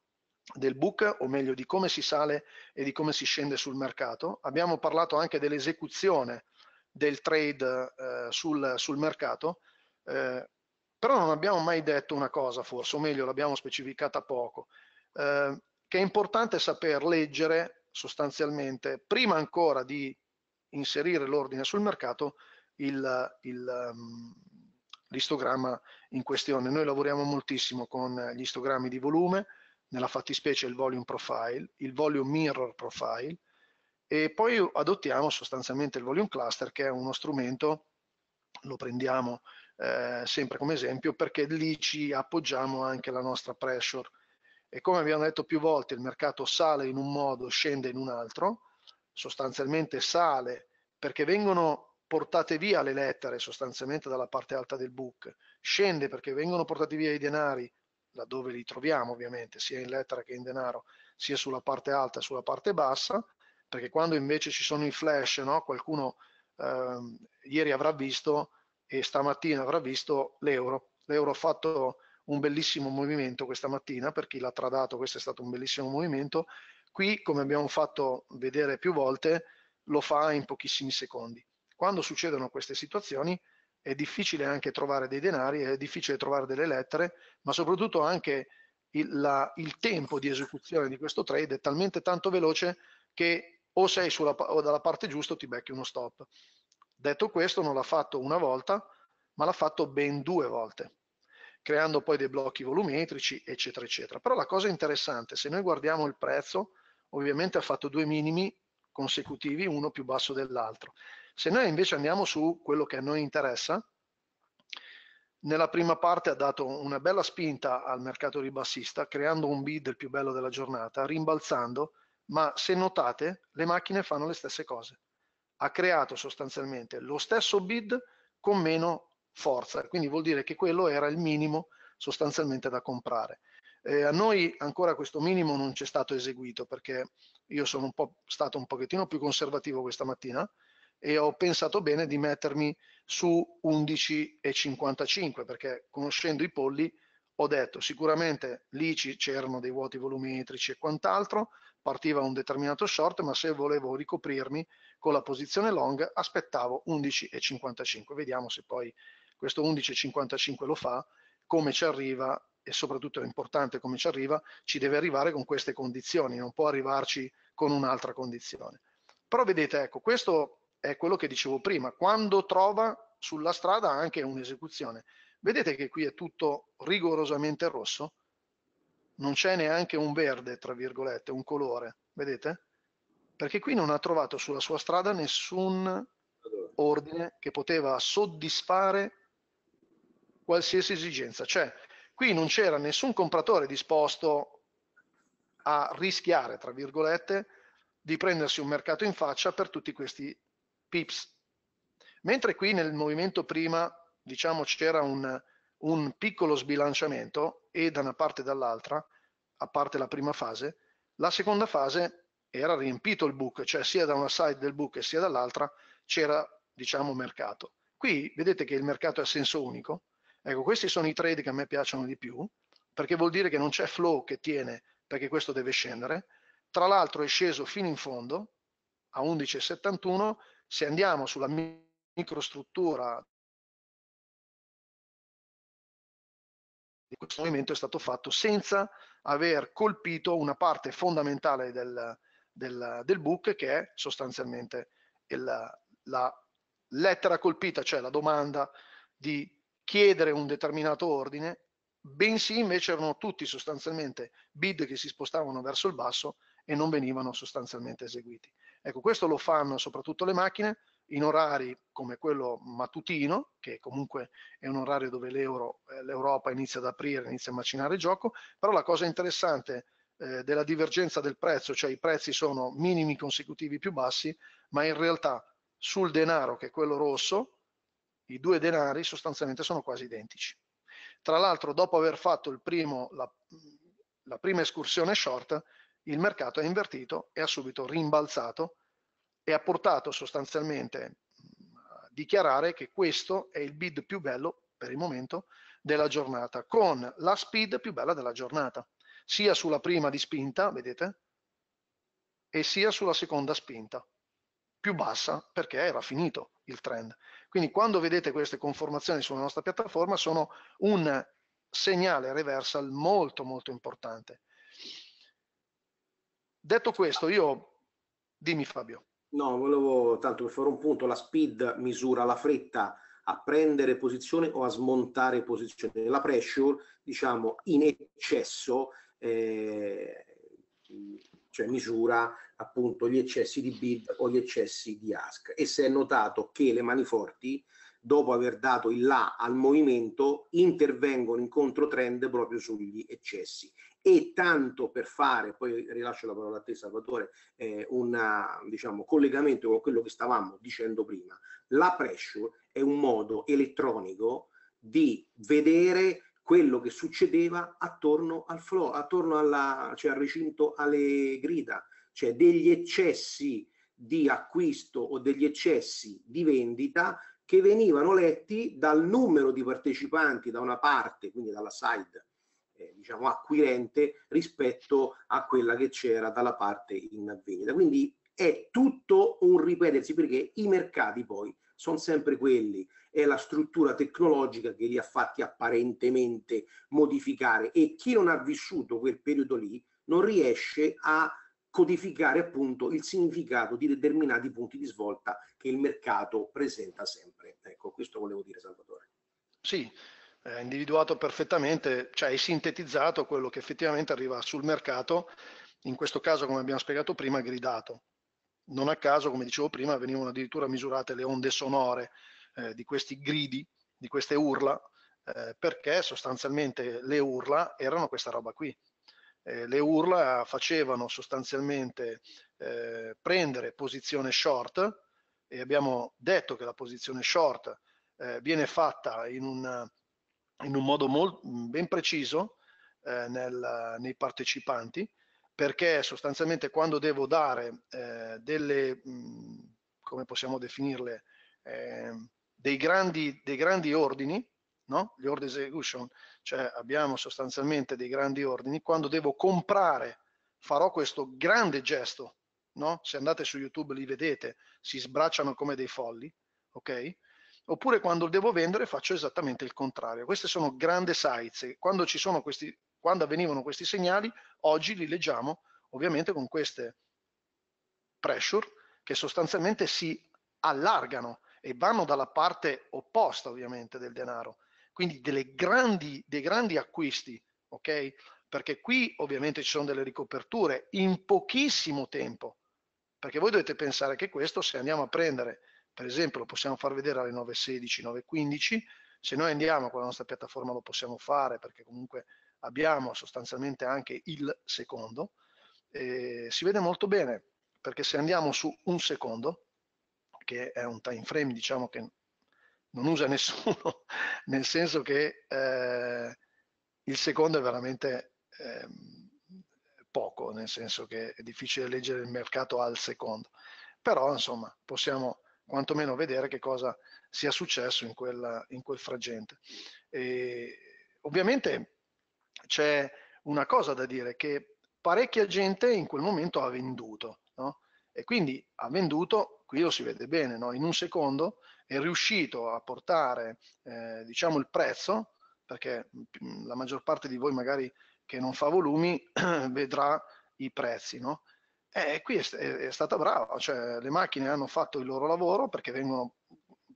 del book, o meglio di come si sale e di come si scende sul mercato. Abbiamo parlato anche dell'esecuzione del trade eh, sul, sul, mercato. Eh, però non abbiamo mai detto una cosa forse, o meglio l'abbiamo specificata poco, eh, che è importante saper leggere sostanzialmente, prima ancora di inserire l'ordine sul mercato, il, il, um, l'istogramma in questione. Noi lavoriamo moltissimo con gli istogrammi di volume, nella fattispecie il volume profile, il volume mirror profile, e poi adottiamo sostanzialmente il volume cluster che è uno strumento, lo prendiamo eh, sempre come esempio, perché lì ci appoggiamo anche la nostra pressure. E come abbiamo detto più volte, il mercato sale in un modo, scende in un altro, sostanzialmente sale perché vengono portate via le lettere sostanzialmente dalla parte alta del book, scende perché vengono portati via i denari laddove li troviamo ovviamente, sia in lettera che in denaro, sia sulla parte alta che sulla parte bassa, perché quando invece ci sono i flash, no? qualcuno eh, ieri avrà visto e stamattina avrà visto l'euro. L'euro ha fatto un bellissimo movimento questa mattina, per chi l'ha tradato questo è stato un bellissimo movimento. Qui, come abbiamo fatto vedere più volte, lo fa in pochissimi secondi. Quando succedono queste situazioni è difficile anche trovare dei denari, è difficile trovare delle lettere, ma soprattutto anche il, la, il tempo di esecuzione di questo trade è talmente tanto veloce che o sei sulla, o dalla parte giusta o ti becchi uno stop. Detto questo, non l'ha fatto una volta, ma l'ha fatto ben due volte, creando poi dei blocchi volumetrici, eccetera, eccetera. Però la cosa interessante, se noi guardiamo il prezzo, ovviamente ha fatto due minimi consecutivi, uno più basso dell'altro. Se noi invece andiamo su quello che a noi interessa, nella prima parte ha dato una bella spinta al mercato ribassista, creando un bid il più bello della giornata, rimbalzando, ma se notate le macchine fanno le stesse cose ha creato sostanzialmente lo stesso bid con meno forza, quindi vuol dire che quello era il minimo sostanzialmente da comprare. Eh, a noi ancora questo minimo non c'è stato eseguito perché io sono un stato un pochettino più conservativo questa mattina e ho pensato bene di mettermi su 11,55 perché conoscendo i polli ho detto sicuramente lì c'erano dei vuoti volumetrici e quant'altro, partiva un determinato short ma se volevo ricoprirmi con la posizione long aspettavo 11,55. Vediamo se poi questo 11,55 lo fa, come ci arriva e soprattutto è importante come ci arriva, ci deve arrivare con queste condizioni, non può arrivarci con un'altra condizione. Però vedete, ecco, questo è quello che dicevo prima, quando trova sulla strada anche un'esecuzione. Vedete che qui è tutto rigorosamente rosso? Non c'è neanche un verde, tra virgolette, un colore, vedete? perché qui non ha trovato sulla sua strada nessun ordine che poteva soddisfare qualsiasi esigenza. Cioè, qui non c'era nessun compratore disposto a rischiare, tra virgolette, di prendersi un mercato in faccia per tutti questi pips. Mentre qui nel movimento prima, diciamo, c'era un, un piccolo sbilanciamento e da una parte e dall'altra, a parte la prima fase, la seconda fase era riempito il book, cioè sia da una side del book sia dall'altra c'era, diciamo, mercato. Qui vedete che il mercato è a senso unico. Ecco, questi sono i trade che a me piacciono di più, perché vuol dire che non c'è flow che tiene, perché questo deve scendere. Tra l'altro è sceso fino in fondo, a 11,71. Se andiamo sulla microstruttura questo movimento è stato fatto senza aver colpito una parte fondamentale del, del, del book che è sostanzialmente il, la lettera colpita, cioè la domanda di chiedere un determinato ordine, bensì invece erano tutti sostanzialmente bid che si spostavano verso il basso e non venivano sostanzialmente eseguiti. Ecco, questo lo fanno soprattutto le macchine in orari come quello mattutino, che comunque è un orario dove eh, l'Europa inizia ad aprire, inizia a macinare il gioco, però la cosa interessante eh, della divergenza del prezzo, cioè i prezzi sono minimi consecutivi più bassi, ma in realtà sul denaro, che è quello rosso, i due denari sostanzialmente sono quasi identici. Tra l'altro, dopo aver fatto primo, la, la prima escursione short, il mercato è invertito e ha subito rimbalzato e ha portato sostanzialmente mm, a dichiarare che questo è il bid più bello per il momento della giornata, con la speed più bella della giornata, sia sulla prima di spinta, vedete, e sia sulla seconda spinta, più bassa perché era finito il trend. Quindi quando vedete queste conformazioni sulla nostra piattaforma sono un segnale reversal molto molto importante. Detto questo, io dimmi Fabio. No, volevo tanto per fare un punto, la speed misura la fretta a prendere posizione o a smontare posizione. La pressure, diciamo, in eccesso eh, cioè misura appunto gli eccessi di bid o gli eccessi di ask e se è notato che le mani forti, dopo aver dato il là al movimento intervengono in controtrend proprio sugli eccessi e tanto per fare, poi rilascio la parola a te Salvatore, eh, un diciamo, collegamento con quello che stavamo dicendo prima, la pressure è un modo elettronico di vedere quello che succedeva attorno al flow, attorno alla, cioè al recinto alle grida, cioè degli eccessi di acquisto o degli eccessi di vendita che venivano letti dal numero di partecipanti da una parte, quindi dalla side eh, diciamo acquirente rispetto a quella che c'era dalla parte in vendita. Quindi è tutto un ripetersi perché i mercati poi sono sempre quelli, è la struttura tecnologica che li ha fatti apparentemente modificare e chi non ha vissuto quel periodo lì non riesce a codificare appunto il significato di determinati punti di svolta che il mercato presenta sempre. Ecco, questo volevo dire Salvatore. Sì, eh, individuato perfettamente, cioè hai sintetizzato quello che effettivamente arriva sul mercato, in questo caso come abbiamo spiegato prima, gridato. Non a caso, come dicevo prima, venivano addirittura misurate le onde sonore eh, di questi gridi, di queste urla, eh, perché sostanzialmente le urla erano questa roba qui. Eh, le urla facevano sostanzialmente eh, prendere posizione short e abbiamo detto che la posizione short eh, viene fatta in un in un modo molto, ben preciso eh, nel, nei partecipanti, perché sostanzialmente quando devo dare eh, delle, mh, come possiamo definirle, eh, dei, grandi, dei grandi ordini, no? gli order execution, cioè abbiamo sostanzialmente dei grandi ordini, quando devo comprare farò questo grande gesto, no? se andate su YouTube li vedete, si sbracciano come dei folli, ok? oppure quando devo vendere faccio esattamente il contrario. Queste sono grandi sites e quando, questi, quando avvenivano questi segnali, oggi li leggiamo ovviamente con queste pressure che sostanzialmente si allargano e vanno dalla parte opposta ovviamente del denaro, quindi grandi, dei grandi acquisti, ok? Perché qui ovviamente ci sono delle ricoperture in pochissimo tempo, perché voi dovete pensare che questo se andiamo a prendere per esempio lo possiamo far vedere alle 9.16, 9.15, se noi andiamo con la nostra piattaforma lo possiamo fare perché comunque abbiamo sostanzialmente anche il secondo, eh, si vede molto bene perché se andiamo su un secondo, che è un time frame diciamo che non usa (laughs) nessuno, nel senso che eh, il secondo è veramente eh, poco, nel senso che è difficile leggere il mercato al secondo, però insomma possiamo quantomeno vedere che cosa sia successo in, quella, in quel frangente. E, ovviamente c'è una cosa da dire, che parecchia gente in quel momento ha venduto, no? e quindi ha venduto, qui lo si vede bene, no? in un secondo è riuscito a portare eh, diciamo il prezzo, perché la maggior parte di voi magari che non fa volumi (clears throat) vedrà i prezzi, no? E eh, qui è, è, è stata brava, cioè le macchine hanno fatto il loro lavoro perché vengono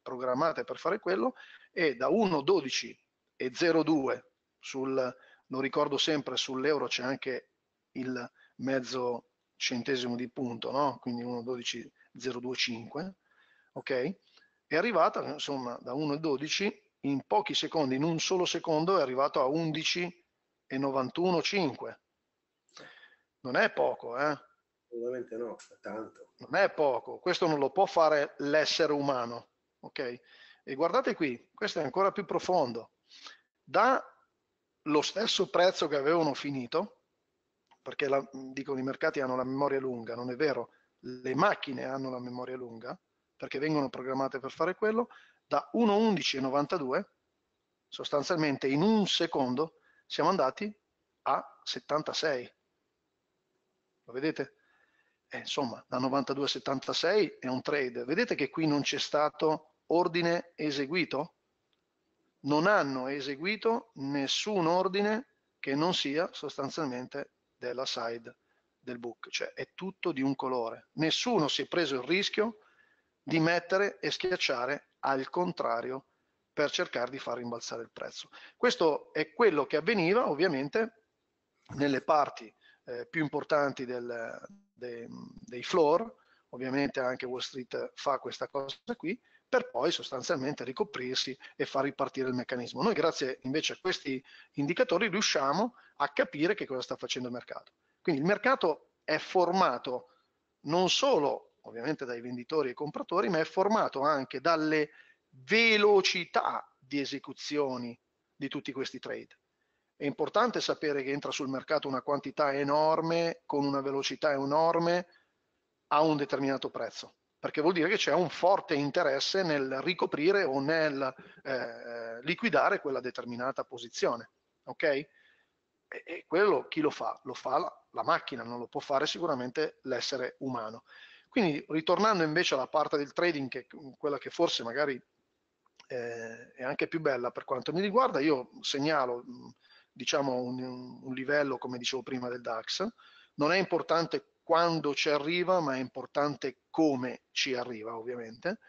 programmate per fare quello e da 1.12 e 0.2 sul, non ricordo sempre, sull'euro c'è anche il mezzo centesimo di punto, no? quindi 1.12.025, ok? È arrivata insomma da 1.12 in pochi secondi, in un solo secondo è arrivato a 11.91.5. Non è poco, eh? Assolutamente no, tanto. Non è poco, questo non lo può fare l'essere umano, ok? E guardate qui, questo è ancora più profondo. Da lo stesso prezzo che avevano finito, perché la, dicono i mercati hanno la memoria lunga, non è vero, le macchine hanno la memoria lunga, perché vengono programmate per fare quello, da 1.11.92, sostanzialmente in un secondo, siamo andati a 76. Lo vedete? eh, insomma, da 9276 è un trade. Vedete che qui non c'è stato ordine eseguito? Non hanno eseguito nessun ordine che non sia sostanzialmente della side del book, cioè è tutto di un colore. Nessuno si è preso il rischio di mettere e schiacciare al contrario per cercare di far rimbalzare il prezzo. Questo è quello che avveniva ovviamente nelle parti eh, più importanti del, de, dei floor, ovviamente anche Wall Street fa questa cosa qui, per poi sostanzialmente ricoprirsi e far ripartire il meccanismo. Noi grazie invece a questi indicatori riusciamo a capire che cosa sta facendo il mercato. Quindi il mercato è formato non solo ovviamente dai venditori e compratori, ma è formato anche dalle velocità di esecuzioni di tutti questi trade. È importante sapere che entra sul mercato una quantità enorme, con una velocità enorme, a un determinato prezzo, perché vuol dire che c'è un forte interesse nel ricoprire o nel eh, liquidare quella determinata posizione. Ok? E, e, quello chi lo fa? Lo fa la, la macchina, non lo può fare sicuramente l'essere umano. Quindi ritornando invece alla parte del trading, che è quella che forse magari eh, è anche più bella per quanto mi riguarda, io segnalo mh, diciamo un, un, livello, come dicevo prima, del DAX. Non è importante quando ci arriva, ma è importante come ci arriva, ovviamente.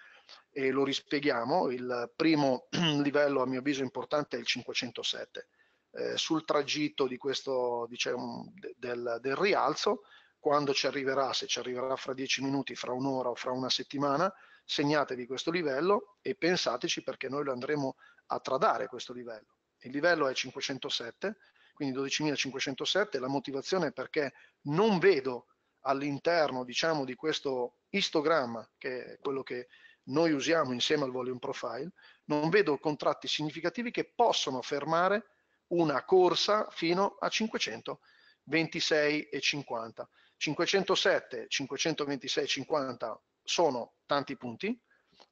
E lo rispieghiamo. Il primo (clears throat) livello, a mio avviso, importante è il 507. Eh, sul tragitto di questo, diciamo, del, del rialzo, quando ci arriverà, se ci arriverà fra 10 minuti, fra un'ora o fra una settimana, segnatevi questo livello e pensateci perché noi lo andremo a tradare questo livello il livello è 507, quindi 12.507, la motivazione è perché non vedo all'interno diciamo, di questo istogramma, che è quello che noi usiamo insieme al volume profile, non vedo contratti significativi che possono fermare una corsa fino a 526,50. 507, 526,50 sono tanti punti,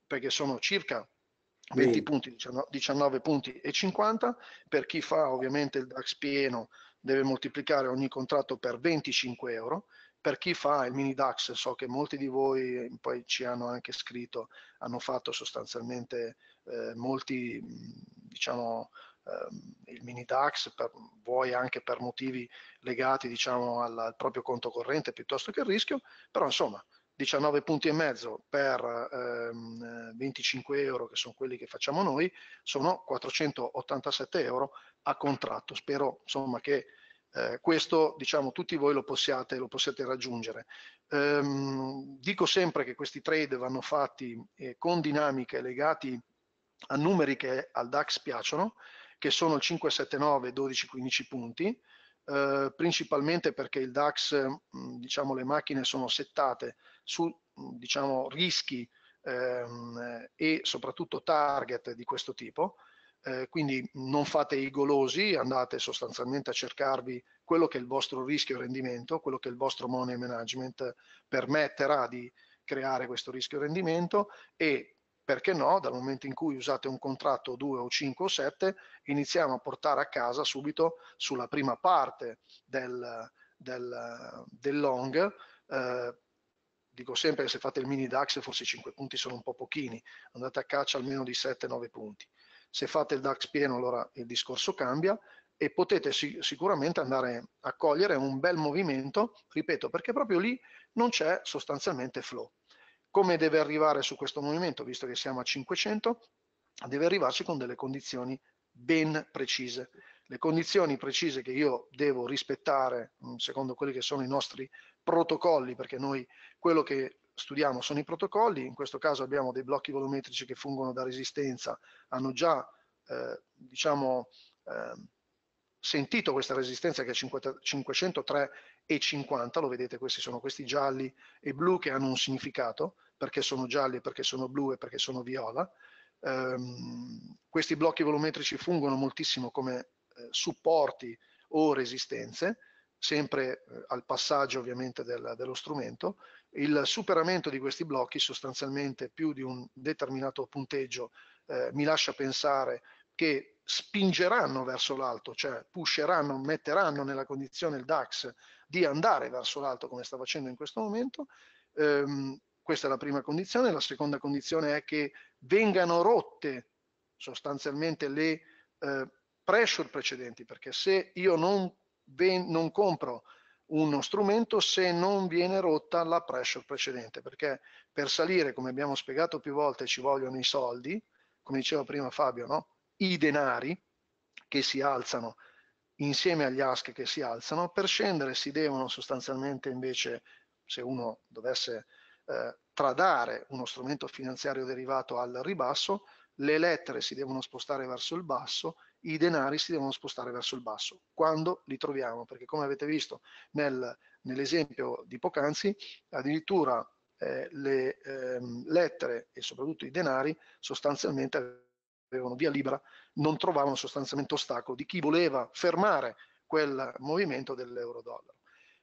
perché sono circa 20 Quindi. punti, 19, 19 punti e 50, per chi fa ovviamente il DAX pieno deve moltiplicare ogni contratto per 25 euro, per chi fa il mini DAX, so che molti di voi eh, poi ci hanno anche scritto, hanno fatto sostanzialmente eh, molti, mm, diciamo, eh, il mini DAX, per, vuoi anche per motivi legati, diciamo, al, al proprio conto corrente piuttosto che al rischio, però insomma, 19 punti e mezzo per ehm, 25 euro, che sono quelli che facciamo noi, sono 487 euro a contratto. Spero insomma che eh, questo diciamo tutti voi lo possiate, lo possiate raggiungere. Ehm, dico sempre che questi trade vanno fatti eh, con dinamiche legate a numeri che al DAX piacciono, che sono il 579 12 15 punti, eh, principalmente perché il DAX, eh, mh, diciamo, le macchine sono settate su mh, diciamo, rischi ehm, eh, e soprattutto target di questo tipo, eh, quindi non fate i golosi, andate sostanzialmente a cercarvi quello che è il vostro rischio rendimento, quello che il vostro money management permetterà di creare questo rischio rendimento e perché no, dal momento in cui usate un contratto 2 o 5 o 7, iniziamo a portare a casa subito sulla prima parte del, del, del long. Eh, dico sempre che se fate il mini DAX forse 5 punti sono un po' pochini, andate a caccia almeno di 7-9 punti. Se fate il DAX pieno allora il discorso cambia e potete sic sicuramente andare a cogliere un bel movimento, ripeto, perché proprio lì non c'è sostanzialmente flow. Come deve arrivare su questo movimento, visto che siamo a 500? Deve arrivarci con delle condizioni ben precise. Le condizioni precise che io devo rispettare mm, secondo quelli che sono i nostri protocolli, perché noi quello che studiamo sono i protocolli, in questo caso abbiamo dei blocchi volumetrici che fungono da resistenza, hanno già eh, diciamo, eh, sentito questa resistenza che è 50, 503 e 50, lo vedete, questi sono questi gialli e blu che hanno un significato, perché sono gialli, perché sono blu e perché sono viola. Um, questi blocchi volumetrici fungono moltissimo come eh, supporti o resistenze, sempre eh, al passaggio ovviamente del, dello strumento. Il superamento di questi blocchi sostanzialmente più di un determinato punteggio eh, mi lascia pensare che spingeranno verso l'alto, cioè pusheranno, metteranno nella condizione il DAX di andare verso l'alto come sta facendo in questo momento. Ehm, questa è la prima condizione. La seconda condizione è che vengano rotte sostanzialmente le eh, pressure precedenti, perché se io non, ben, non compro uno strumento se non viene rotta la pressure precedente, perché per salire, come abbiamo spiegato più volte, ci vogliono i soldi, come diceva prima Fabio, no? i denari che si alzano insieme agli ask che si alzano, per scendere si devono sostanzialmente invece, se uno dovesse eh, tradare uno strumento finanziario derivato al ribasso, le lettere si devono spostare verso il basso, i denari si devono spostare verso il basso. Quando li troviamo? Perché come avete visto nel, nell'esempio di poc'anzi, addirittura eh, le eh, lettere e soprattutto i denari sostanzialmente avevano via libera non trovavano sostanzialmente ostacolo di chi voleva fermare quel movimento dell'euro-dollaro.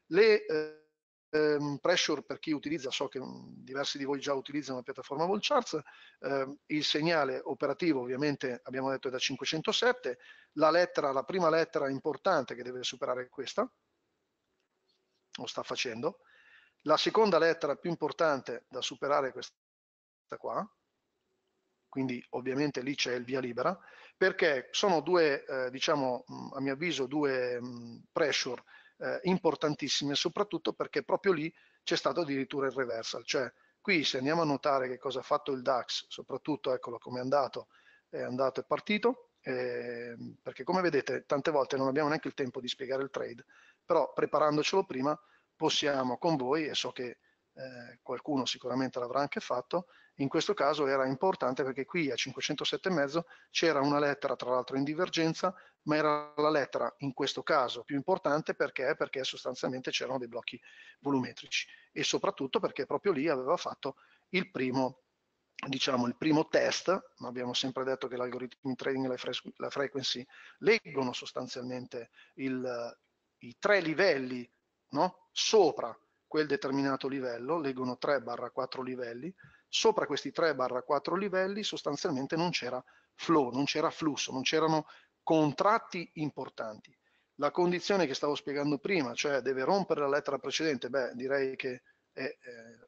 Le eh, ehm, pressure per chi utilizza, so che mm, diversi di voi già utilizzano la piattaforma Volcharts, eh, il segnale operativo ovviamente abbiamo detto è da 507, la lettera, la prima lettera importante che deve superare è questa, lo sta facendo, la seconda lettera più importante da superare è questa qua, quindi ovviamente lì c'è il via libera, perché sono due, eh, diciamo, a mio avviso, due mh, pressure eh, importantissime, soprattutto perché proprio lì c'è stato addirittura il reversal, cioè qui se andiamo a notare che cosa ha fatto il DAX, soprattutto eccolo come è andato, è andato e partito, eh, perché come vedete tante volte non abbiamo neanche il tempo di spiegare il trade, però preparandocelo prima possiamo con voi, e so che eh, qualcuno sicuramente l'avrà anche fatto, in questo caso era importante perché qui a 507,5 c'era una lettera tra l'altro in divergenza, ma era la lettera in questo caso più importante perché, perché sostanzialmente c'erano dei blocchi volumetrici e soprattutto perché proprio lì aveva fatto il primo, diciamo, il primo test, ma abbiamo sempre detto che l'algoritmo in trading e la, la frequency leggono sostanzialmente il, i tre livelli no? sopra quel determinato livello, leggono 3-4 livelli, sopra questi 3-4 livelli sostanzialmente non c'era flow, non c'era flusso, non c'erano contratti importanti. La condizione che stavo spiegando prima, cioè deve rompere la lettera precedente, beh direi che è eh,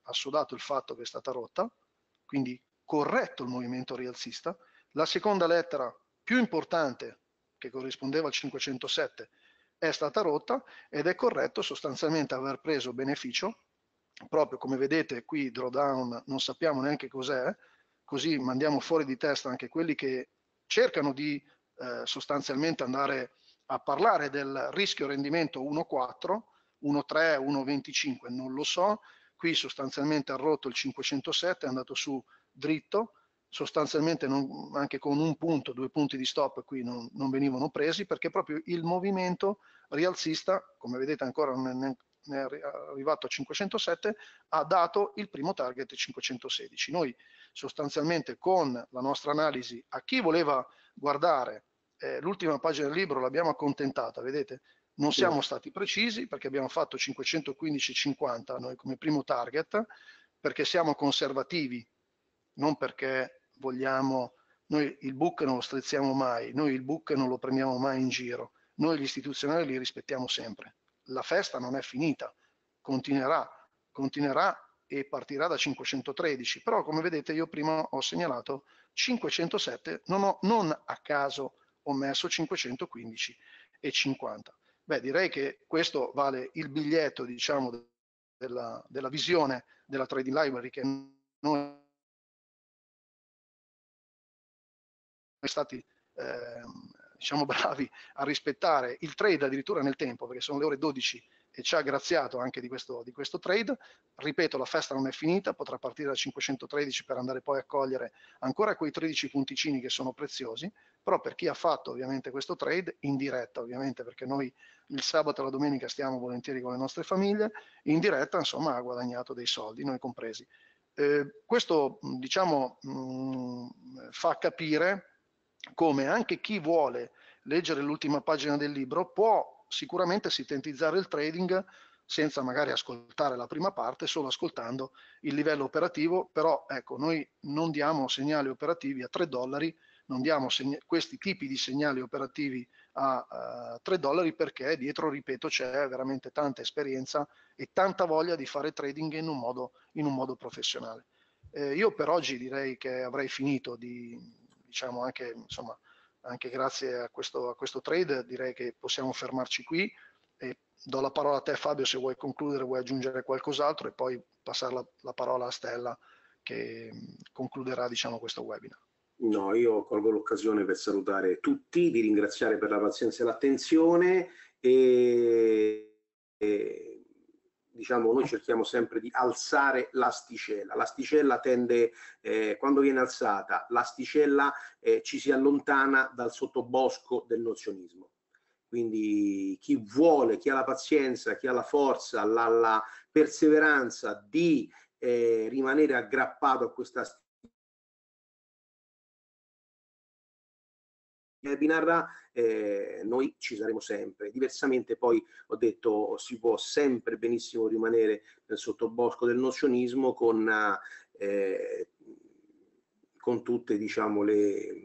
assodato il fatto che è stata rotta, quindi corretto il movimento rialzista. La seconda lettera più importante, che corrispondeva al 507, è stata rotta ed è corretto sostanzialmente aver preso beneficio, proprio come vedete qui drawdown non sappiamo neanche cos'è, così mandiamo fuori di testa anche quelli che cercano di eh, sostanzialmente andare a parlare del rischio rendimento 1,4, 1,3, 1,25, non lo so, qui sostanzialmente ha rotto il 507, è andato su dritto, sostanzialmente non, anche con un punto, due punti di stop qui non, non, venivano presi perché proprio il movimento rialzista, come vedete ancora ne, ne è arrivato a 507, ha dato il primo target 516. Noi sostanzialmente con la nostra analisi a chi voleva guardare eh, l'ultima pagina del libro l'abbiamo accontentata, vedete? Non sì. siamo stati precisi perché abbiamo fatto 515,50 noi come primo target perché siamo conservativi non perché vogliamo, noi il book non lo strizziamo mai, noi il book non lo prendiamo mai in giro, noi gli istituzionali li rispettiamo sempre. La festa non è finita, continuerà, continuerà e partirà da 513, però come vedete io prima ho segnalato 507, non, ho, non a caso ho messo 515 e 50. Beh, direi che questo vale il biglietto, diciamo, della, della visione della trading library che noi stati eh, diciamo (laughs) bravi a rispettare il trade addirittura nel tempo, perché sono le ore 12 e ci ha graziato anche di questo, di questo trade. Ripeto, la festa non è finita, potrà partire da 513 per andare poi a cogliere ancora quei 13 punticini che sono preziosi, però per chi ha fatto ovviamente questo trade, in diretta ovviamente, perché noi il sabato e la domenica stiamo volentieri con le nostre famiglie, in diretta insomma ha guadagnato dei soldi, noi compresi. Eh, questo diciamo mh, mm, fa capire come anche chi vuole leggere l'ultima pagina del libro può sicuramente sintetizzare il trading senza magari ascoltare la prima parte, solo ascoltando il livello operativo, però ecco, noi non diamo segnali operativi a 3 dollari, non diamo questi tipi di segnali operativi a uh, 3 dollari perché dietro, ripeto, c'è veramente tanta esperienza e tanta voglia di fare trading in un modo, in un modo professionale. Eh, io per oggi direi che avrei finito di, diciamo anche, insomma, anche grazie a questo, a questo trade direi che possiamo fermarci qui e do la parola a te Fabio se vuoi concludere, vuoi aggiungere qualcos'altro e poi passare la, la parola a Stella che mm, concluderà diciamo, questo webinar. No, io colgo l'occasione per salutare tutti, vi ringraziare per la pazienza e l'attenzione e, e diciamo, noi cerchiamo sempre di alzare l'asticella. L'asticella tende, eh, quando viene alzata, l'asticella eh, ci si allontana dal sottobosco del nozionismo. Quindi chi vuole, chi ha la pazienza, chi ha la forza, la, la perseveranza di eh, rimanere aggrappato a questa asticella, webinarra eh, noi ci saremo sempre. Diversamente poi ho detto si può sempre benissimo rimanere nel sottobosco del nozionismo con, eh, con tutte diciamo, le,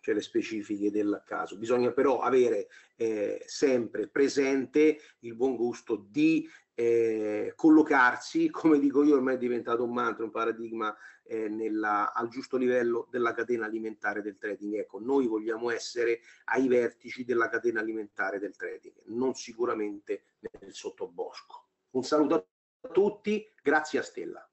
cioè le specifiche del caso. Bisogna però avere eh, sempre presente il buon gusto di eh, collocarsi, (laughs) come dico io, ormai è diventato un mantra, un paradigma eh, nella, al giusto livello della catena alimentare del trading. Ecco, noi vogliamo essere ai vertici della catena alimentare del trading, non sicuramente nel sottobosco. Un saluto a tutti, grazie a Stella.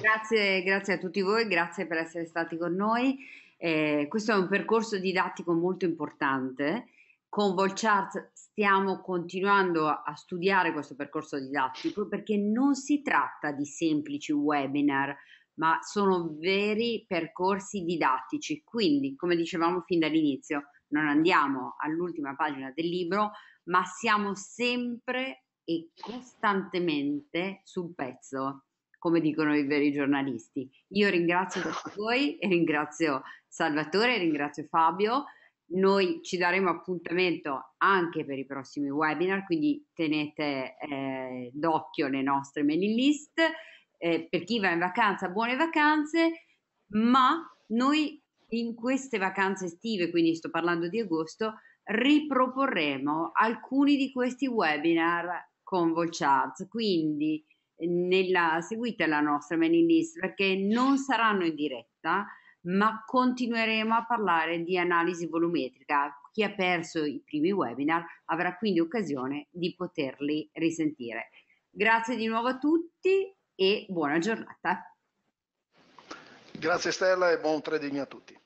Grazie, grazie a tutti voi, grazie per essere stati con noi. Eh, questo è un percorso didattico molto importante con VolCharts stiamo continuando a studiare questo percorso didattico perché non si tratta di semplici webinar, ma sono veri percorsi didattici. Quindi, come dicevamo fin dall'inizio, non andiamo all'ultima pagina del libro, ma siamo sempre e costantemente sul pezzo, come dicono i veri giornalisti. Io ringrazio tutti voi, ringrazio Salvatore, ringrazio Fabio. Noi ci daremo appuntamento anche per i prossimi webinar, quindi tenete eh, d'occhio le nostre mailing list. Eh, per chi va in vacanza, buone vacanze, ma noi in queste vacanze estive, quindi sto parlando di agosto, riproporremo alcuni di questi webinar con Volcharts. Quindi eh, nella, seguite la nostra mailing list perché non saranno in diretta, ma continueremo a parlare di analisi volumetrica. Chi ha perso i primi webinar avrà quindi occasione di poterli risentire. Grazie di nuovo a tutti e buona giornata. Grazie Stella e buon trading a tutti.